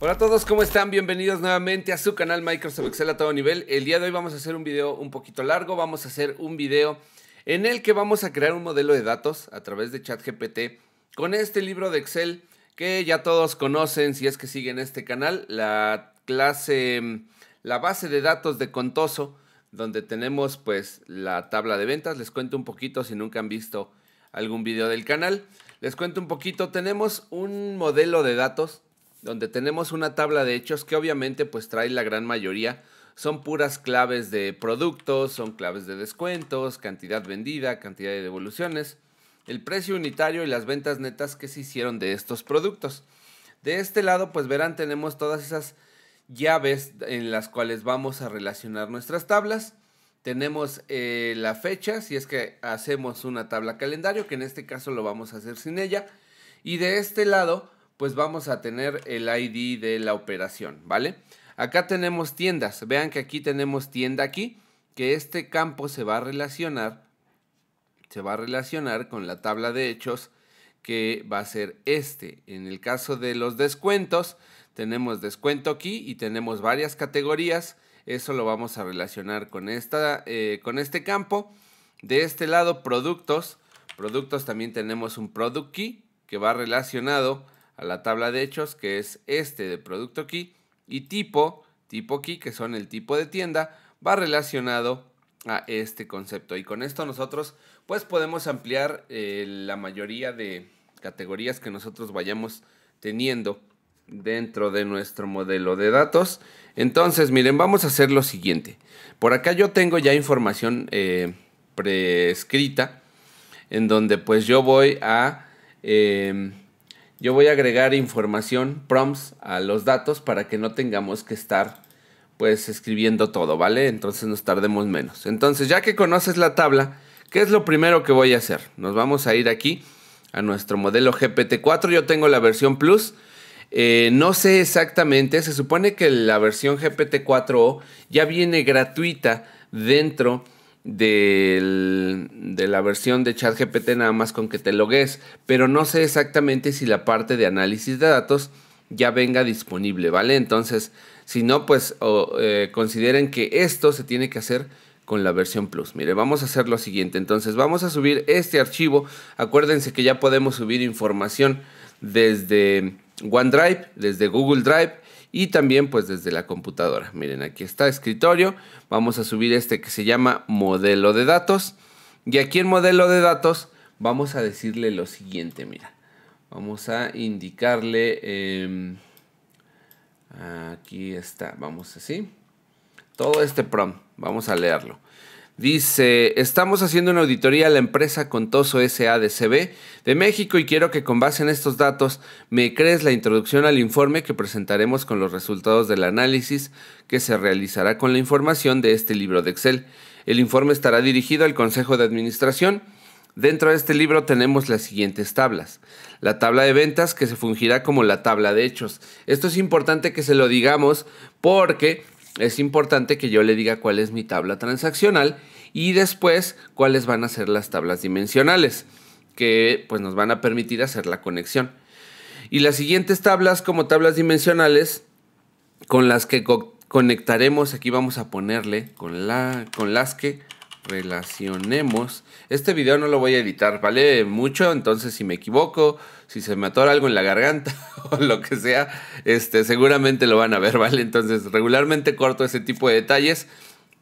Hola a todos, ¿cómo están? Bienvenidos nuevamente a su canal Microsoft Excel a todo nivel. El día de hoy vamos a hacer un video un poquito largo, vamos a hacer un video en el que vamos a crear un modelo de datos a través de ChatGPT con este libro de Excel que ya todos conocen si es que siguen este canal, la clase, la base de datos de Contoso, donde tenemos pues la tabla de ventas. Les cuento un poquito si nunca han visto algún video del canal. Les cuento un poquito, tenemos un modelo de datos donde tenemos una tabla de hechos que obviamente pues trae la gran mayoría. Son puras claves de productos, son claves de descuentos, cantidad vendida, cantidad de devoluciones, el precio unitario y las ventas netas que se hicieron de estos productos. De este lado pues verán tenemos todas esas llaves en las cuales vamos a relacionar nuestras tablas. Tenemos eh, la fecha, si es que hacemos una tabla calendario, que en este caso lo vamos a hacer sin ella. Y de este lado pues vamos a tener el ID de la operación, ¿vale? Acá tenemos tiendas, vean que aquí tenemos tienda aquí, que este campo se va a relacionar, se va a relacionar con la tabla de hechos que va a ser este. En el caso de los descuentos, tenemos descuento aquí y tenemos varias categorías, eso lo vamos a relacionar con, esta, eh, con este campo. De este lado, productos, productos también tenemos un product key que va relacionado a la tabla de hechos, que es este de producto key, y tipo, tipo key, que son el tipo de tienda, va relacionado a este concepto. Y con esto nosotros pues podemos ampliar eh, la mayoría de categorías que nosotros vayamos teniendo dentro de nuestro modelo de datos. Entonces, miren, vamos a hacer lo siguiente. Por acá yo tengo ya información eh, prescrita en donde pues yo voy a em, yo voy a agregar información, prompts, a los datos para que no tengamos que estar pues escribiendo todo, ¿vale? Entonces nos tardemos menos. Entonces ya que conoces la tabla, ¿qué es lo primero que voy a hacer? Nos vamos a ir aquí a nuestro modelo GPT-4. Yo tengo la versión Plus. Eh, no sé exactamente, se supone que la versión GPT-4O ya viene gratuita dentro de la versión de ChatGPT nada más con que te logues, pero no sé exactamente si la parte de análisis de datos ya venga disponible, ¿vale? Entonces, si no, pues eh, consideren que esto se tiene que hacer con la versión Plus. Mire, vamos a hacer lo siguiente. Entonces, vamos a subir este archivo. Acuérdense que ya podemos subir información desde OneDrive, desde Google Drive, y también pues desde la computadora. Miren, aquí está escritorio. Vamos a subir este que se llama modelo de datos. Y aquí en modelo de datos vamos a decirle lo siguiente, mira. Vamos a indicarle, em, aquí está, vamos así. Todo este prompt, vamos a leerlo. Dice, estamos haciendo una auditoría a la empresa Contoso C.V. de México y quiero que con base en estos datos me crees la introducción al informe que presentaremos con los resultados del análisis que se realizará con la información de este libro de Excel. El informe estará dirigido al Consejo de Administración. Dentro de este libro tenemos las siguientes tablas. La tabla de ventas que se fungirá como la tabla de hechos. Esto es importante que se lo digamos porque es importante que yo le diga cuál es mi tabla transaccional y después cuáles van a ser las tablas dimensionales que pues nos van a permitir hacer la conexión. Y las siguientes tablas como tablas dimensionales con las que conectaremos, aquí vamos a ponerle con, la, con las que relacionemos. Este video no lo voy a editar, ¿vale? Mucho, entonces si me equivoco, si se me atora algo en la garganta o lo que sea, este, seguramente lo van a ver, ¿vale? Entonces regularmente corto ese tipo de detalles,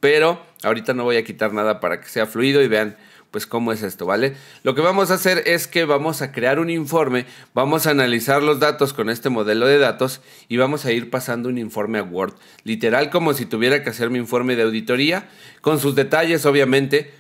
pero ahorita no voy a quitar nada para que sea fluido y vean pues cómo es esto, ¿vale? Lo que vamos a hacer es que vamos a crear un informe, vamos a analizar los datos con este modelo de datos y vamos a ir pasando un informe a Word, literal como si tuviera que hacer mi informe de auditoría, con sus detalles obviamente.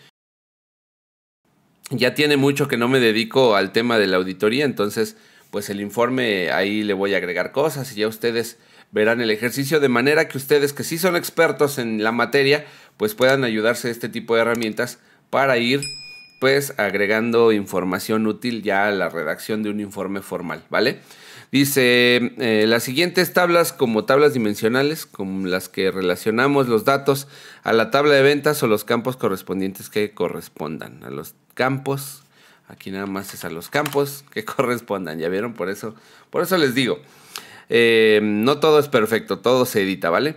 Ya tiene mucho que no me dedico al tema de la auditoría, entonces pues el informe ahí le voy a agregar cosas y ya ustedes verán el ejercicio de manera que ustedes que sí son expertos en la materia pues puedan ayudarse de este tipo de herramientas para ir pues agregando información útil ya a la redacción de un informe formal, ¿vale? Dice, eh, las siguientes tablas como tablas dimensionales, con las que relacionamos los datos a la tabla de ventas o los campos correspondientes que correspondan. A los campos, aquí nada más es a los campos que correspondan, ¿ya vieron? Por eso, por eso les digo, eh, no todo es perfecto, todo se edita, ¿vale?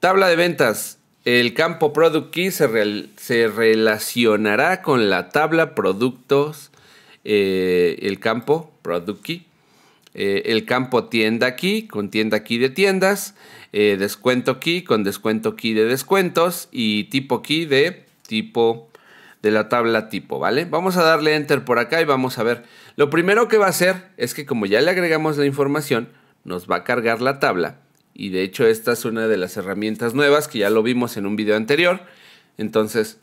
Tabla de ventas, el campo Product Key se, relacionará con la tabla productos, eh, el campo Product Key, eh, el campo Tienda Key con Tienda Key de tiendas, eh, descuento Key con descuento Key de descuentos y tipo Key de tipo de la tabla tipo, ¿vale? Vamos a darle Enter por acá y vamos a ver. Lo primero que va a hacer es que como ya le agregamos la información, nos va a cargar la tabla y de hecho esta es una de las herramientas nuevas que ya lo vimos en un video anterior. Entonces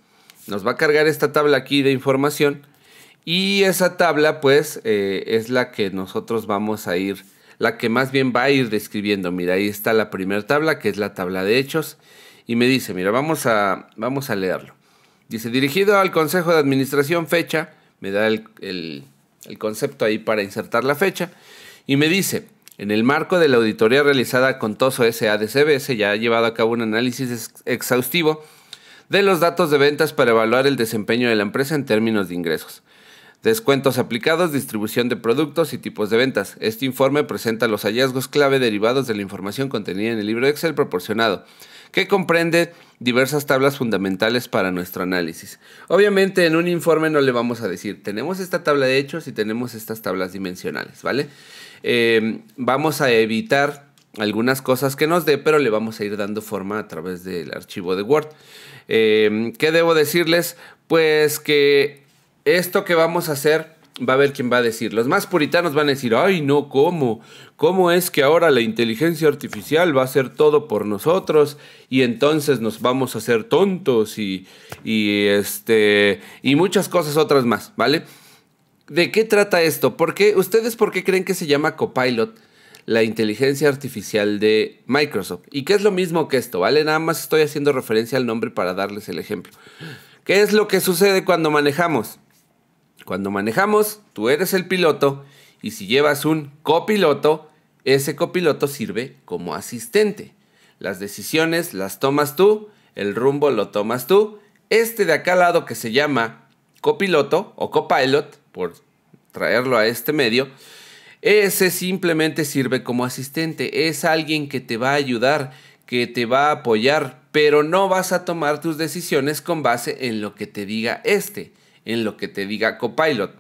nos va a cargar esta tabla aquí de información. Y esa tabla pues eh, es la que nosotros vamos a ir, la que más bien va a ir describiendo. Mira, ahí está la primera tabla que es la tabla de hechos. Y me dice, mira, vamos a, vamos a leerlo. Dice, dirigido al Consejo de Administración, fecha. Me da el concepto ahí para insertar la fecha. Y me dice, en el marco de la auditoría realizada con Toso SA de ya ha llevado a cabo un análisis exhaustivo de los datos de ventas para evaluar el desempeño de la empresa en términos de ingresos descuentos aplicados, distribución de productos y tipos de ventas. Este informe presenta los hallazgos clave derivados de la información contenida en el libro de Excel proporcionado, que comprende diversas tablas fundamentales para nuestro análisis. Obviamente en un informe no le vamos a decir, tenemos esta tabla de hechos y tenemos estas tablas dimensionales, ¿vale? Em, vamos a evitar algunas cosas que nos dé, pero le vamos a ir dando forma a través del archivo de Word. Em, ¿Qué debo decirles? Pues que esto que vamos a hacer va a haber quién va a decir. Los más puritanos van a decir, ay no, ¿cómo? ¿Cómo es que ahora la inteligencia artificial va a hacer todo por nosotros y entonces nos vamos a hacer tontos y, este, y muchas cosas otras más, ¿vale? ¿De qué trata esto? ¿Por qué? ¿Ustedes por qué creen que se llama Copilot la inteligencia artificial de Microsoft? ¿Y qué es lo mismo que esto? ¿Vale? Nada más estoy haciendo referencia al nombre para darles el ejemplo. ¿Qué es lo que sucede cuando manejamos? Cuando manejamos, tú eres el piloto y si llevas un copiloto, ese copiloto sirve como asistente. Las decisiones las tomas tú, el rumbo lo tomas tú. Este de acá al lado que se llama copiloto o copilot por traerlo a este medio, ese simplemente sirve como asistente, es alguien que te va a ayudar, que te va a apoyar, pero no vas a tomar tus decisiones con base en lo que te diga este, en lo que te diga Copilot.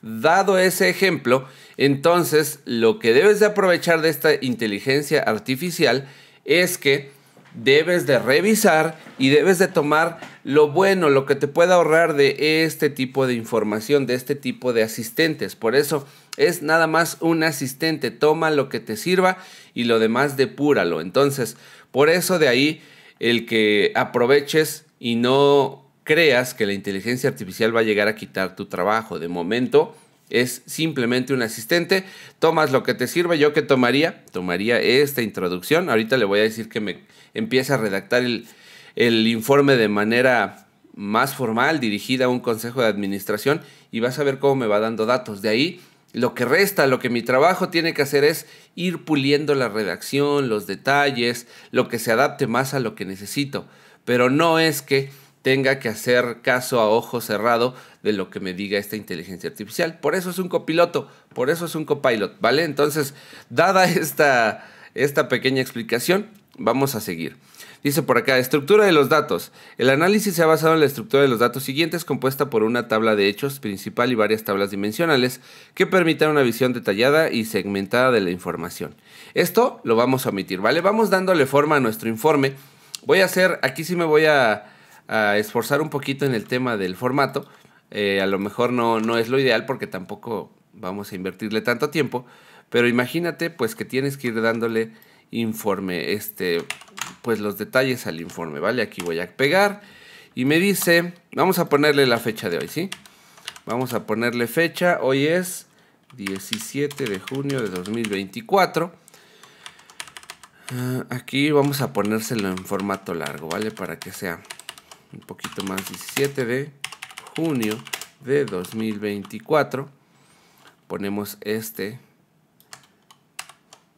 Dado ese ejemplo, entonces lo que debes de aprovechar de esta inteligencia artificial es que debes de revisar y debes de tomar lo bueno, lo que te pueda ahorrar de este tipo de información, de este tipo de asistentes. Por eso es nada más un asistente, toma lo que te sirva y lo demás depúralo. Entonces, por eso de ahí el que aproveches y no creas que la inteligencia artificial va a llegar a quitar tu trabajo. De momento, es simplemente un asistente. Tomas lo que te sirva. Yo que tomaría, tomaría esta introducción. Ahorita le voy a decir que me empieza a redactar el, el informe de manera más formal, dirigida a un consejo de administración y vas a ver cómo me va dando datos. De ahí, lo que resta, lo que mi trabajo tiene que hacer es ir puliendo la redacción, los detalles, lo que se adapte más a lo que necesito. Pero no es que tenga que hacer caso a ojo cerrado de lo que me diga esta inteligencia artificial. Por eso es un copiloto, por eso es un copilot, ¿vale? Entonces, dada esta, esta pequeña explicación, vamos a seguir. Dice por acá, estructura de los datos. El análisis se ha basado en la estructura de los datos siguientes, compuesta por una tabla de hechos principal y varias tablas dimensionales que permitan una visión detallada y segmentada de la información. Esto lo vamos a omitir, ¿vale? Vamos dándole forma a nuestro informe. Voy a hacer, aquí sí me voy a, a esforzar un poquito en el tema del formato. Eh, a lo mejor no, no es lo ideal porque tampoco vamos a invertirle tanto tiempo, pero imagínate pues que tienes que ir dándole informe, este, pues los detalles al informe, ¿vale? Aquí voy a pegar y me dice, vamos a ponerle la fecha de hoy, ¿sí? Vamos a ponerle fecha, hoy es 17 de junio de 2024. Ah, aquí vamos a ponérselo en formato largo, ¿vale? Para que sea un poquito más, 17 de junio de 2024. Ponemos este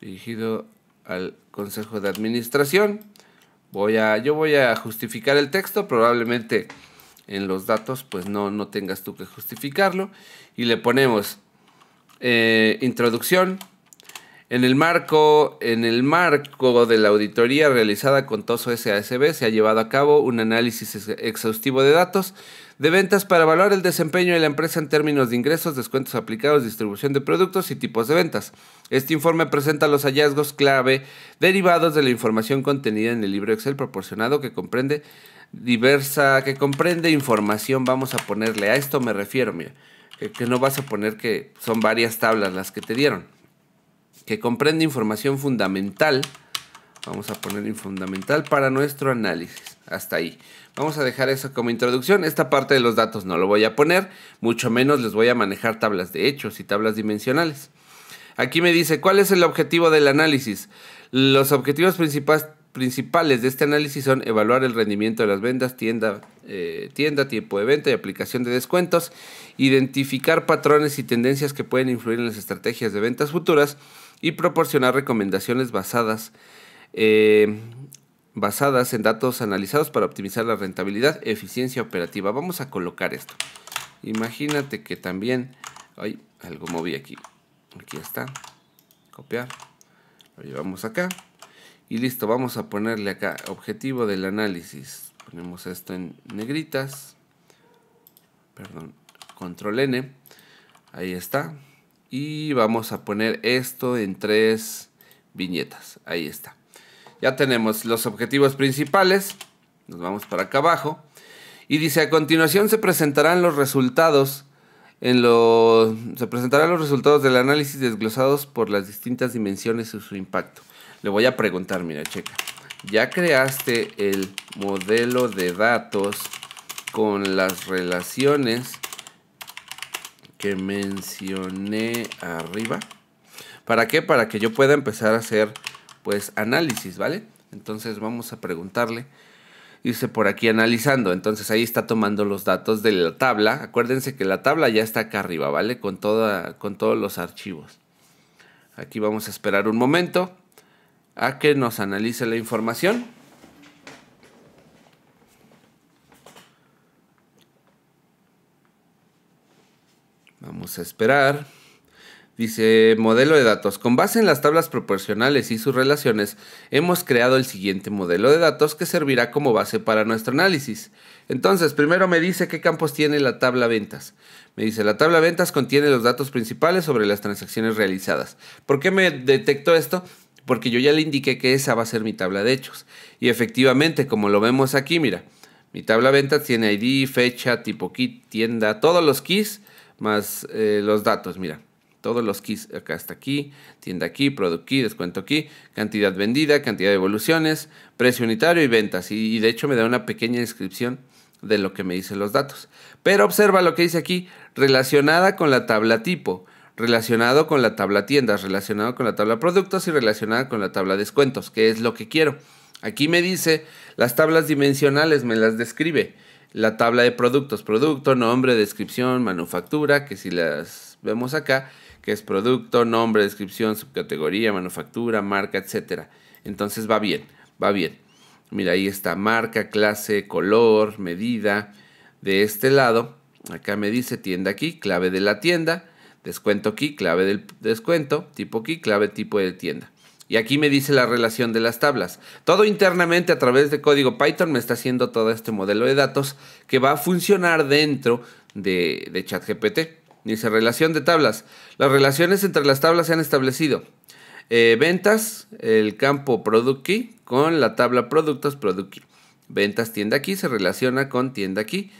dirigido al Consejo de Administración. Voy a, yo voy a justificar el texto, probablemente en los datos pues no, no tengas tú que justificarlo. Y le ponemos eh, introducción, en el marco, en el marco de la auditoría realizada con Toso SASB se ha llevado a cabo un análisis exhaustivo de datos de ventas para evaluar el desempeño de la empresa en términos de ingresos, descuentos aplicados, distribución de productos y tipos de ventas. Este informe presenta los hallazgos clave derivados de la información contenida en el libro Excel proporcionado que comprende diversa, que comprende información, vamos a ponerle, a esto me refiero, que no vas a poner que son varias tablas las que te dieron que comprende información fundamental. Vamos a poner fundamental para nuestro análisis. Hasta ahí. Vamos a dejar eso como introducción. Esta parte de los datos no lo voy a poner, mucho menos les voy a manejar tablas de hechos y tablas dimensionales. Aquí me dice, ¿cuál es el objetivo del análisis? Los objetivos principales de este análisis son evaluar el rendimiento de las ventas, tienda, eh, tienda, tiempo de venta y aplicación de descuentos, identificar patrones y tendencias que pueden influir en las estrategias de ventas futuras, y proporcionar recomendaciones basadas, eh, basadas en datos analizados para optimizar la rentabilidad, eficiencia operativa. Vamos a colocar esto. Imagínate que también... Ay, algo moví aquí. Aquí está. Copiar. Lo llevamos acá. Y listo, vamos a ponerle acá objetivo del análisis. Ponemos esto en negritas. Perdón, control N. Ahí está y vamos a poner esto en tres viñetas. Ahí está. Ya tenemos los objetivos principales. Nos vamos para acá abajo. Y dice, a continuación se presentarán los resultados. En los se presentarán los resultados del análisis desglosados por las distintas dimensiones y su impacto. Le voy a preguntar, mira, checa. Ya creaste el modelo de datos con las relaciones que mencioné arriba. ¿Para qué? Para que yo pueda empezar a hacer pues análisis, ¿vale? Entonces vamos a preguntarle. Dice por aquí analizando. Entonces ahí está tomando los datos de la tabla. Acuérdense que la tabla ya está acá arriba, ¿vale? Con, toda, con todos los archivos. Aquí vamos a esperar un momento a que nos analice la información. Vamos a esperar. Dice, modelo de datos. Con base en las tablas proporcionales y sus relaciones, hemos creado el siguiente modelo de datos que servirá como base para nuestro análisis. Entonces, primero me dice qué campos tiene la tabla ventas. Me dice, la tabla ventas contiene los datos principales sobre las transacciones realizadas. ¿Por qué me detectó esto? Porque yo ya le indiqué que esa va a ser mi tabla de hechos. Y efectivamente, como lo vemos aquí, mira, mi tabla ventas tiene ID, fecha, tipo kit, tienda, todos los keys más eh, los datos, mira. Todos los keys acá hasta aquí, tienda aquí, product key, descuento aquí, cantidad vendida, cantidad de evoluciones, precio unitario y ventas. Y, y de hecho me da una pequeña descripción de lo que me dicen los datos. Pero observa lo que dice aquí, relacionada con la tabla tipo, relacionado con la tabla tiendas, relacionado con la tabla productos y relacionada con la tabla descuentos, que es lo que quiero. Aquí me dice las tablas dimensionales, me las describe la tabla de productos, producto, nombre, descripción, manufactura, que si las vemos acá, que es producto, nombre, descripción, subcategoría, manufactura, marca, etc. Entonces va bien, va bien. Mira, ahí está marca, clase, color, medida. De este lado, acá me dice tienda aquí, clave de la tienda, descuento aquí, clave del descuento, tipo aquí, clave tipo de tienda. Y aquí me dice la relación de las tablas. Todo internamente a través de código Python me está haciendo todo este modelo de datos que va a funcionar dentro de, ChatGPT. Dice relación de tablas. Las relaciones entre las tablas se han establecido. Eh, ventas, el campo product con la tabla productos product Ventas tienda aquí se relaciona con tienda aquí.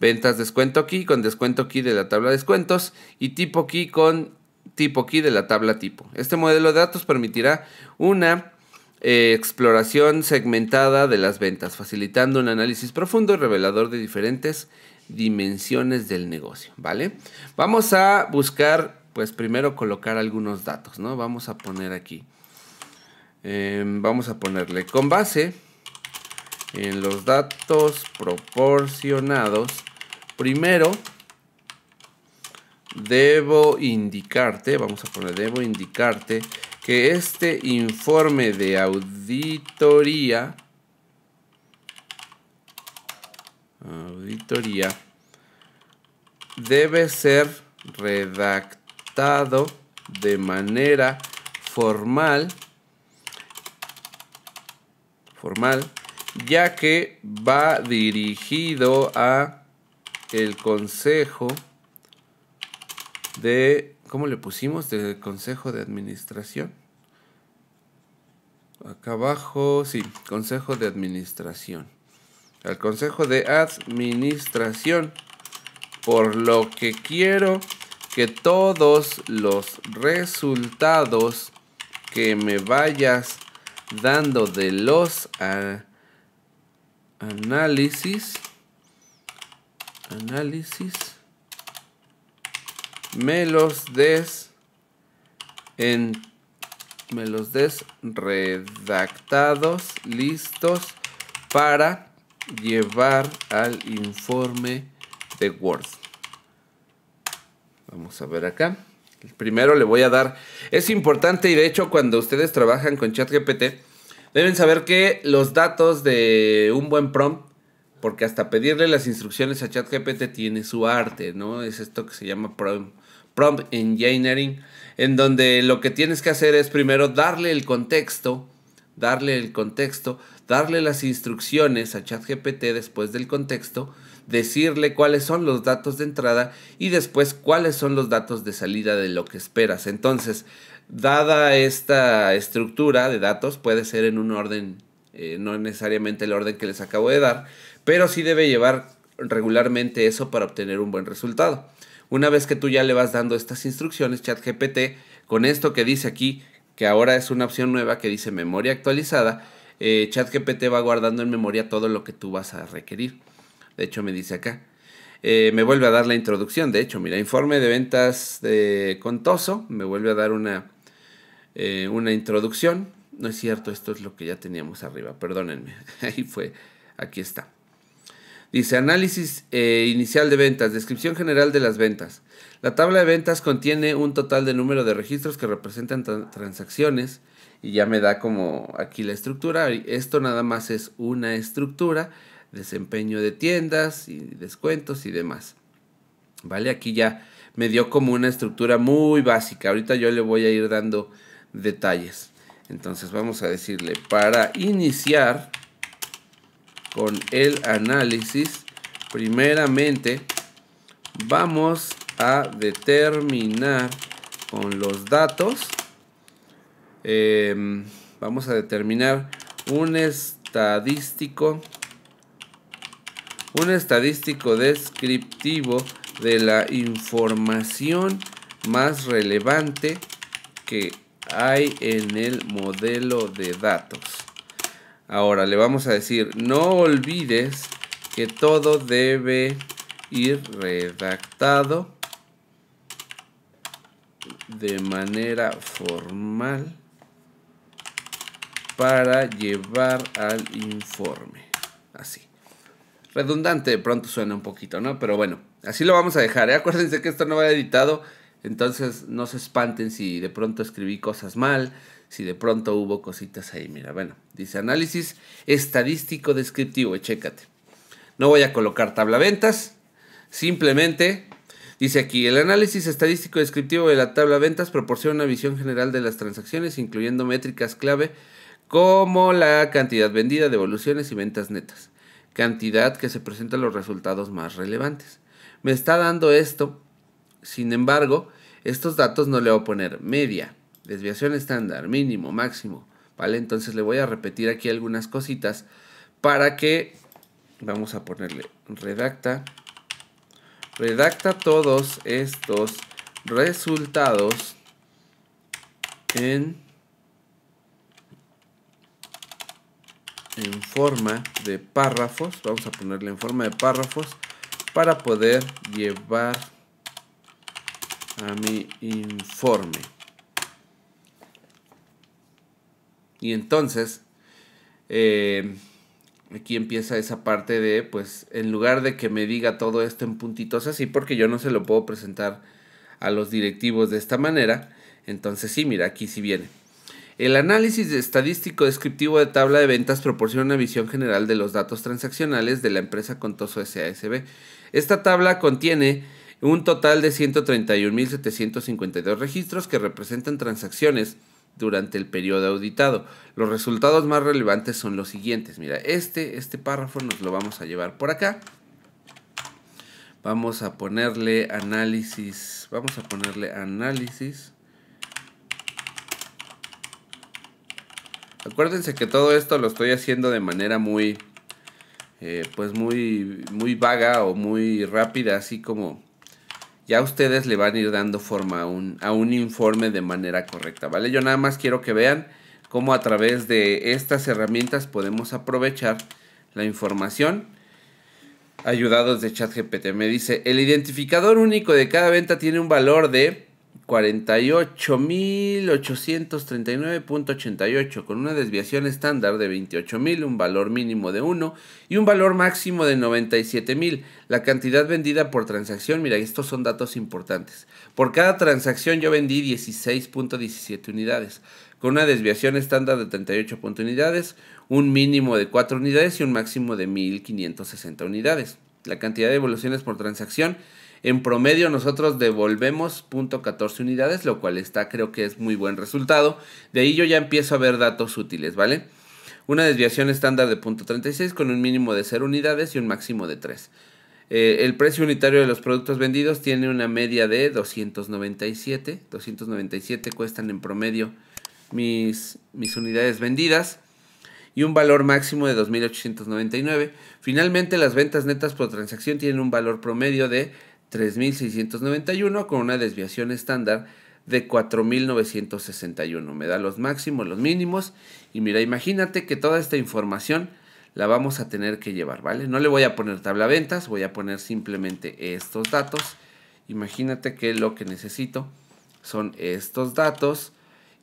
Ventas descuento key con descuento key de la tabla descuentos y tipo key con tipo aquí de la tabla tipo. Este modelo de datos permitirá una eh, exploración segmentada de las ventas, facilitando un análisis profundo y revelador de diferentes dimensiones del negocio, ¿vale? Vamos a buscar, pues primero colocar algunos datos, ¿no? Vamos a poner aquí, em, vamos a ponerle con base en los datos proporcionados, primero debo indicarte, vamos a poner, debo indicarte que este informe de auditoría, auditoría, debe ser redactado de manera formal, formal, ya que va dirigido a el consejo de, ¿cómo le pusimos? Del Consejo de Administración. Acá abajo, sí, Consejo de Administración. Al Consejo de Administración. Por lo que quiero que todos los resultados que me vayas dando de los análisis, análisis, me los des en me los des redactados listos para llevar al informe de Word. Vamos a ver acá. Primero le voy a dar, es importante y de hecho cuando ustedes trabajan con ChatGPT, deben saber que los datos de un buen prompt, porque hasta pedirle las instrucciones a ChatGPT tiene su arte, ¿no? Es esto que se llama prompt prompt engineering, en donde lo que tienes que hacer es primero darle el contexto, darle el contexto, darle las instrucciones a ChatGPT después del contexto, decirle cuáles son los datos de entrada y después cuáles son los datos de salida de lo que esperas. Entonces, dada esta estructura de datos, puede ser en un orden, eh, no necesariamente el orden que les acabo de dar, pero sí debe llevar regularmente eso para obtener un buen resultado. Una vez que tú ya le vas dando estas instrucciones, ChatGPT, con esto que dice aquí, que ahora es una opción nueva que dice memoria actualizada, eh, ChatGPT va guardando en memoria todo lo que tú vas a requerir. De hecho, me dice acá. Eh, me vuelve a dar la introducción, de hecho, mira, informe de ventas de Contoso, me vuelve a dar una, eh, una introducción. No es cierto, esto es lo que ya teníamos arriba, perdónenme. Ahí fue, aquí está. Dice análisis eh, inicial de ventas, descripción general de las ventas. La tabla de ventas contiene un total de número de registros que representan transacciones y ya me da como aquí la estructura. Esto nada más es una estructura, desempeño de tiendas y descuentos y demás. ¿Vale? Aquí ya me dio como una estructura muy básica. Ahorita yo le voy a ir dando detalles. Entonces vamos a decirle para iniciar con el análisis, primeramente vamos a determinar con los datos, em, vamos a determinar un estadístico, un estadístico descriptivo de la información más relevante que hay en el modelo de datos. Ahora le vamos a decir, no olvides que todo debe ir redactado de manera formal para llevar al informe. Así. Redundante de pronto suena un poquito, ¿no? Pero bueno, así lo vamos a dejar. ¿eh? Acuérdense que esto no va editado, entonces no se espanten si de pronto escribí cosas mal si de pronto hubo cositas ahí. Mira, bueno, dice análisis estadístico descriptivo, chécate. No voy a colocar tabla ventas, simplemente dice aquí, el análisis estadístico descriptivo de la tabla ventas proporciona una visión general de las transacciones, incluyendo métricas clave como la cantidad vendida, devoluciones y ventas netas, cantidad que se presenta los resultados más relevantes. Me está dando esto, sin embargo, estos datos no le voy a poner media, desviación estándar, mínimo, máximo, ¿vale? Entonces le voy a repetir aquí algunas cositas para que, vamos a ponerle redacta, redacta todos estos resultados en, en forma de párrafos, vamos a ponerle en forma de párrafos para poder llevar a mi informe. Y entonces, eh, aquí empieza esa parte de, pues, en lugar de que me diga todo esto en puntitos así, porque yo no se lo puedo presentar a los directivos de esta manera, entonces sí, mira, aquí sí viene. El análisis estadístico descriptivo de tabla de ventas proporciona una visión general de los datos transaccionales de la empresa Contoso SASB. Esta tabla contiene un total de 131.752 registros que representan transacciones durante el periodo auditado. Los resultados más relevantes son los siguientes. Mira, este, este párrafo nos lo vamos a llevar por acá. Vamos a ponerle análisis. Vamos a ponerle análisis. Acuérdense que todo esto lo estoy haciendo de manera muy, eh, pues muy, muy vaga o muy rápida, así como ya ustedes le van a ir dando forma a un, informe de manera correcta, ¿vale? Yo nada más quiero que vean cómo a través de estas herramientas podemos aprovechar la información ayudados de ChatGPT. Me dice, el identificador único de cada venta tiene un valor de 48.839.88 con una desviación estándar de 28.000, un valor mínimo de 1 y un valor máximo de 97.000. La cantidad vendida por transacción, mira, estos son datos importantes. Por cada transacción yo vendí 16.17 unidades con una desviación estándar de 38 unidades, un mínimo de 4 unidades y un máximo de 1.560 unidades. La cantidad de evoluciones por transacción en promedio nosotros devolvemos .14 unidades, lo cual está creo que es muy buen resultado. De ahí yo ya empiezo a ver datos útiles, ¿vale? Una desviación estándar de .36 con un mínimo de 0 unidades y un máximo de 3. Eh, el precio unitario de los productos vendidos tiene una media de 297. 297 cuestan en promedio mis, mis unidades vendidas y un valor máximo de 2.899. Finalmente, las ventas netas por transacción tienen un valor promedio de 3.691 con una desviación estándar de 4.961. Me da los máximos, los mínimos. Y mira, imagínate que toda esta información la vamos a tener que llevar, ¿vale? No le voy a poner tabla ventas, voy a poner simplemente estos datos. Imagínate que lo que necesito son estos datos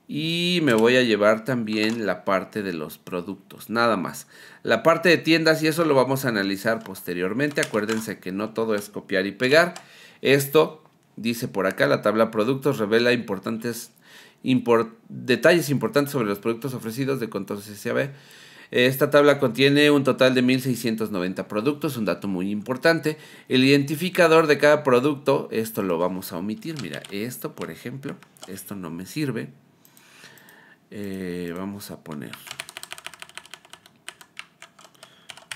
y me voy a llevar también la parte de los productos, nada más. La parte de tiendas y eso lo vamos a analizar posteriormente. Acuérdense que no todo es copiar y pegar. Esto dice por acá, la tabla productos revela importantes detalles importantes sobre los productos ofrecidos de Control CCAB. Esta tabla contiene un total de 1.690 productos, un dato muy importante. El identificador de cada producto, esto lo vamos a omitir. Mira, esto por ejemplo, esto no me sirve eh, vamos a poner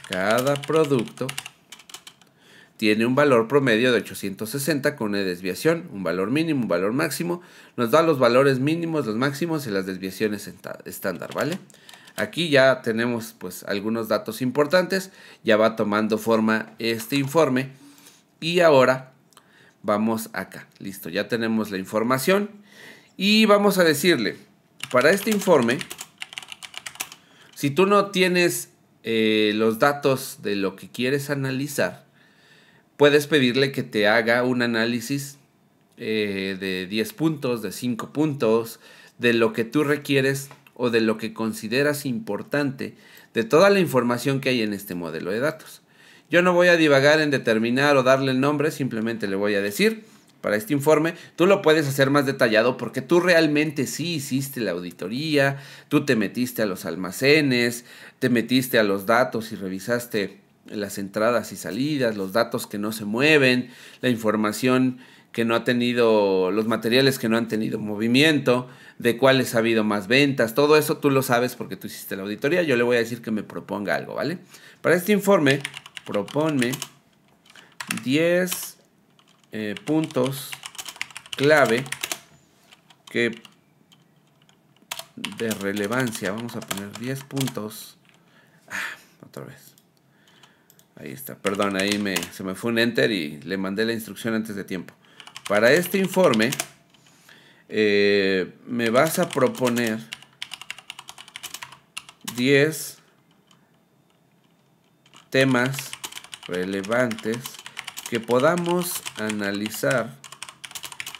cada producto tiene un valor promedio de 860 con una desviación, un valor mínimo, un valor máximo. Nos da los valores mínimos, los máximos y las desviaciones estándar, ¿vale? Aquí ya tenemos pues algunos datos importantes, ya va tomando forma este informe y ahora vamos acá, listo, ya tenemos la información y vamos a decirle para este informe, si tú no tienes eh, los datos de lo que quieres analizar, puedes pedirle que te haga un análisis eh, de 10 puntos, de 5 puntos, de lo que tú requieres o de lo que consideras importante de toda la información que hay en este modelo de datos. Yo no voy a divagar en determinar o darle el nombre, simplemente le voy a decir para este informe, tú lo puedes hacer más detallado porque tú realmente sí hiciste la auditoría, tú te metiste a los almacenes, te metiste a los datos y revisaste las entradas y salidas, los datos que no se mueven, la información que no ha tenido, los materiales que no han tenido movimiento, de cuáles ha habido más ventas, todo eso tú lo sabes porque tú hiciste la auditoría, yo le voy a decir que me proponga algo, ¿vale? Para este informe, proponme 10 eh, puntos clave que de relevancia. Vamos a poner 10 puntos. Ah, otra vez. Ahí está. Perdón, ahí me, se me fue un enter y le mandé la instrucción antes de tiempo. Para este informe eh, me vas a proponer 10 temas relevantes que podamos analizar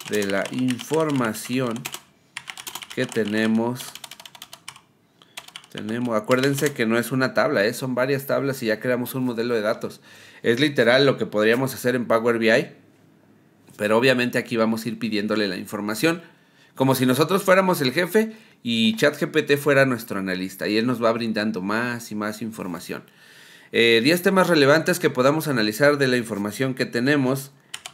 de la información que tenemos. Tenemos, acuérdense que no es una tabla, ¿eh? son varias tablas y ya creamos un modelo de datos. Es literal lo que podríamos hacer en Power BI, pero obviamente aquí vamos a ir pidiéndole la información, como si nosotros fuéramos el jefe y ChatGPT fuera nuestro analista y él nos va brindando más y más información. 10 eh, temas relevantes que podamos analizar de la información que tenemos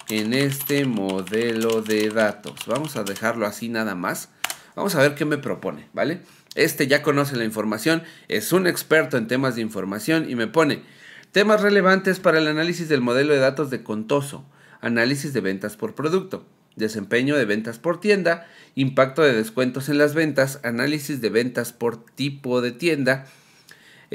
en este modelo de datos. Vamos a dejarlo así nada más. Vamos a ver qué me propone, ¿vale? Este ya conoce la información, es un experto en temas de información y me pone temas relevantes para el análisis del modelo de datos de Contoso, análisis de ventas por producto, desempeño de ventas por tienda, impacto de descuentos en las ventas, análisis de ventas por tipo de tienda,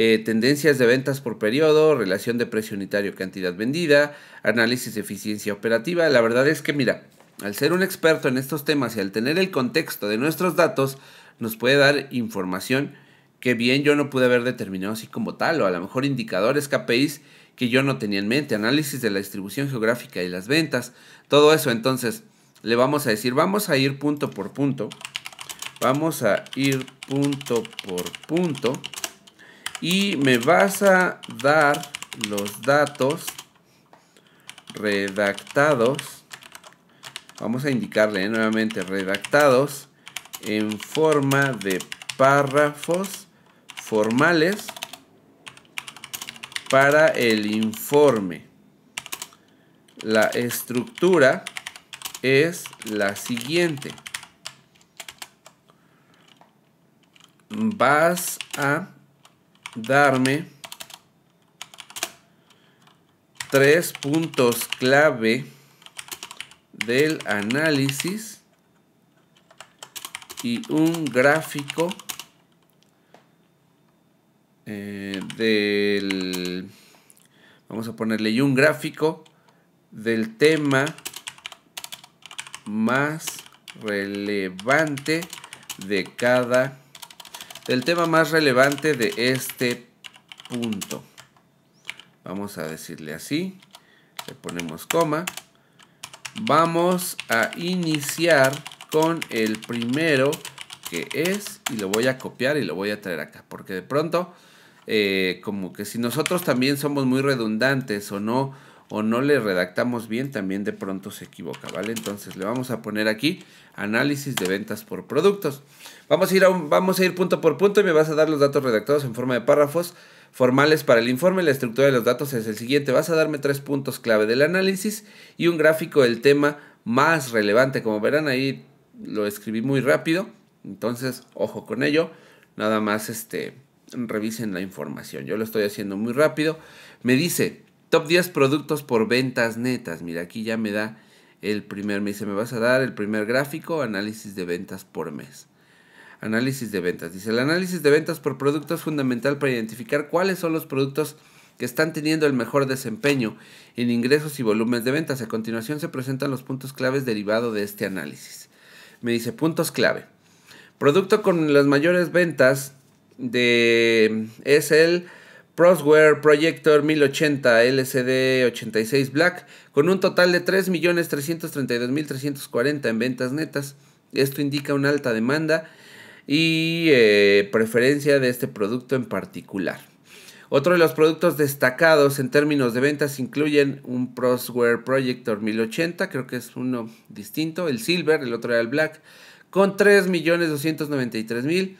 eh, tendencias de ventas por periodo, relación de precio unitario cantidad vendida, análisis de eficiencia operativa. La verdad es que mira, al ser un experto en estos temas y al tener el contexto de nuestros datos, nos puede dar información que bien yo no pude haber determinado así como tal, o a lo mejor indicadores, KPIs que yo no tenía en mente, análisis de la distribución geográfica y las ventas, todo eso. Entonces, le vamos a decir, vamos a ir punto por punto, vamos a ir punto por punto y me vas a dar los datos redactados. Vamos a indicarle ¿eh? nuevamente redactados en forma de párrafos formales para el informe. La estructura es la siguiente. Vas a darme tres puntos clave del análisis y un gráfico eh, del vamos a ponerle un gráfico del tema más relevante de cada el tema más relevante de este punto. Vamos a decirle así. Le ponemos coma. Vamos a iniciar con el primero que es y lo voy a copiar y lo voy a traer acá porque de pronto eh, como que si nosotros también somos muy redundantes o no o no le redactamos bien, también de pronto se equivoca, ¿vale? Entonces le vamos a poner aquí análisis de ventas por productos. Vamos a ir, vamos a ir punto por punto y me vas a dar los datos redactados en forma de párrafos formales para el informe. La estructura de los datos es el siguiente. Vas a darme tres puntos clave del análisis y un gráfico del tema más relevante. Como verán ahí lo escribí muy rápido. Entonces, ojo con ello. Nada más este, revisen la información. Yo lo estoy haciendo muy rápido. Me dice, Top 10 productos por ventas netas. Mira, aquí ya me da el primer, me dice, me vas a dar el primer gráfico, análisis de ventas por mes. Análisis de ventas. Dice, el análisis de ventas por producto es fundamental para identificar cuáles son los productos que están teniendo el mejor desempeño en ingresos y volúmenes de ventas. A continuación se presentan los puntos claves derivados de este análisis. Me dice, puntos clave. Producto con las mayores ventas de, es el Prosware Projector 1080 LCD 86 Black con un total de 3.332.340 en ventas netas. Esto indica una alta demanda y eh, preferencia de este producto en particular. Otro de los productos destacados en términos de ventas incluyen un Prosware Projector 1080, creo que es uno distinto, el Silver, el otro era el Black, con 3.293.000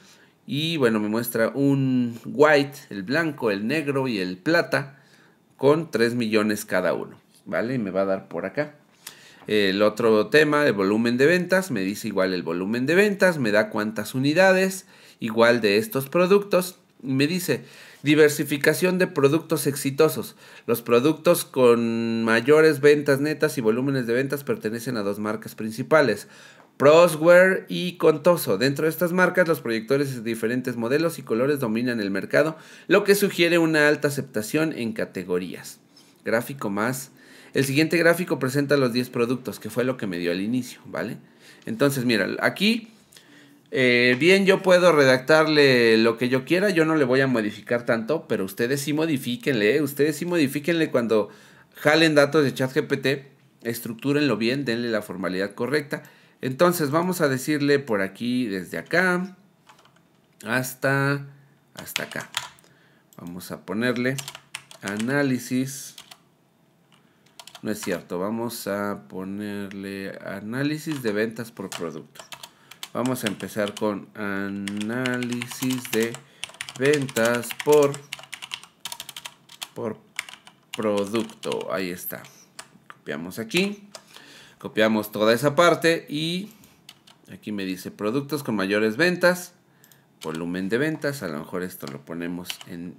y bueno, me muestra un white, el blanco, el negro y el plata con 3 millones cada uno. ¿Vale? Y me va a dar por acá. El otro tema, el volumen de ventas, me dice igual el volumen de ventas, me da cuántas unidades, igual de estos productos. Me dice diversificación de productos exitosos. Los productos con mayores ventas netas y volúmenes de ventas pertenecen a dos marcas principales. Prosware y Contoso. Dentro de estas marcas, los proyectores de diferentes modelos y colores dominan el mercado, lo que sugiere una alta aceptación en categorías. Gráfico más. El siguiente gráfico presenta los 10 productos, que fue lo que me dio al inicio, ¿vale? Entonces, mira, aquí eh, bien, yo puedo redactarle lo que yo quiera, yo no le voy a modificar tanto, pero ustedes sí modifiquenle ¿eh? ustedes sí modifíquenle cuando jalen datos de ChatGPT, estructúrenlo bien, denle la formalidad correcta entonces vamos a decirle por aquí, desde acá hasta, hasta acá. Vamos a ponerle análisis. No es cierto, vamos a ponerle análisis de ventas por producto. Vamos a empezar con análisis de ventas por, por producto. Ahí está. Copiamos aquí. Copiamos toda esa parte y aquí me dice productos con mayores ventas, volumen de ventas. A lo mejor esto lo ponemos en...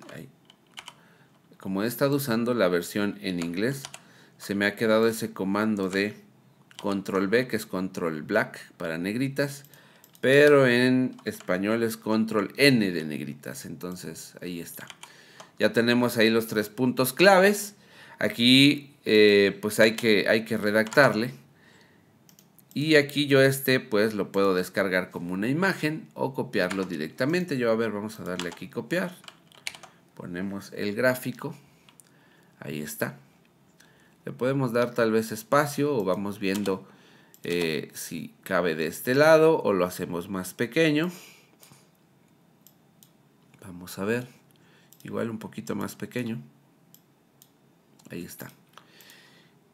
Como he estado usando la versión en inglés, se me ha quedado ese comando de control B, que es control black para negritas, pero en español es control N de negritas. Entonces ahí está. Ya tenemos ahí los tres puntos claves. Aquí eh, pues hay que, hay que redactarle. Y aquí yo este pues lo puedo descargar como una imagen o copiarlo directamente. Yo a ver, vamos a darle aquí copiar. Ponemos el gráfico. Ahí está. Le podemos dar tal vez espacio o vamos viendo eh, si cabe de este lado o lo hacemos más pequeño. Vamos a ver. Igual un poquito más pequeño. Ahí está.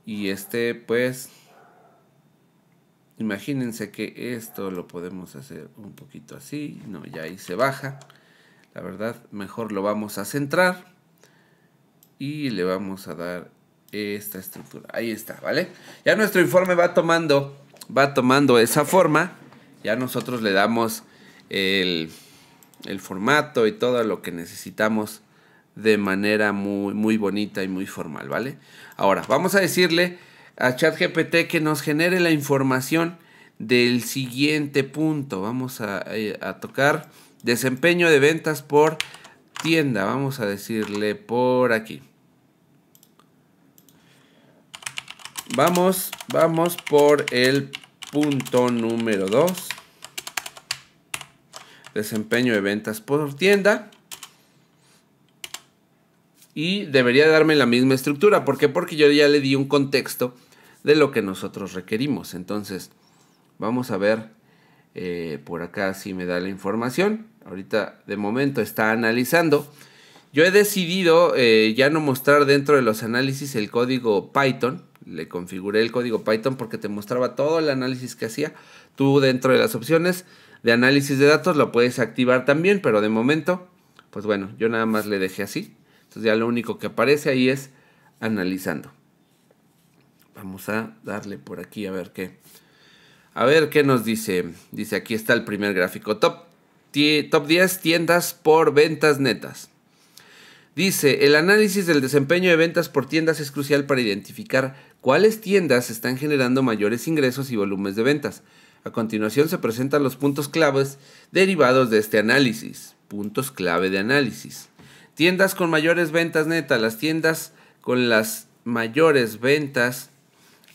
Y este pues Imagínense que esto lo podemos hacer un poquito así. No, ya ahí se baja. La verdad, mejor lo vamos a centrar. Y le vamos a dar esta estructura. Ahí está, ¿vale? Ya nuestro informe va tomando, va tomando esa forma. Ya nosotros le damos el, formato y todo lo que necesitamos de manera muy, muy bonita y muy formal, ¿vale? Ahora, vamos a decirle a ChatGPT que nos genere la información del siguiente punto. Vamos a, eh, a tocar desempeño de ventas por tienda. Vamos a decirle por aquí. Vamos, vamos por el punto número 2. Desempeño de ventas por tienda. Y debería darme la misma estructura. ¿Por qué? Porque yo ya le di un contexto de lo que nosotros requerimos. Entonces, vamos a ver eh, por acá si me da la información. Ahorita de momento está analizando. Yo he decidido eh, ya no mostrar dentro de los análisis el código Python. Le configuré el código Python porque te mostraba todo el análisis que hacía. Tú dentro de las opciones de análisis de datos lo puedes activar también, pero de momento, pues bueno, yo nada más le dejé así. Entonces ya lo único que aparece ahí es analizando. Vamos a darle por aquí a ver qué. A ver qué nos dice. Dice, aquí está el primer gráfico. Top, top 10 tiendas por ventas netas. Dice, el análisis del desempeño de ventas por tiendas es crucial para identificar cuáles tiendas están generando mayores ingresos y volúmenes de ventas. A continuación se presentan los puntos claves derivados de este análisis. Puntos clave de análisis. Tiendas con mayores ventas netas. Las tiendas con las mayores ventas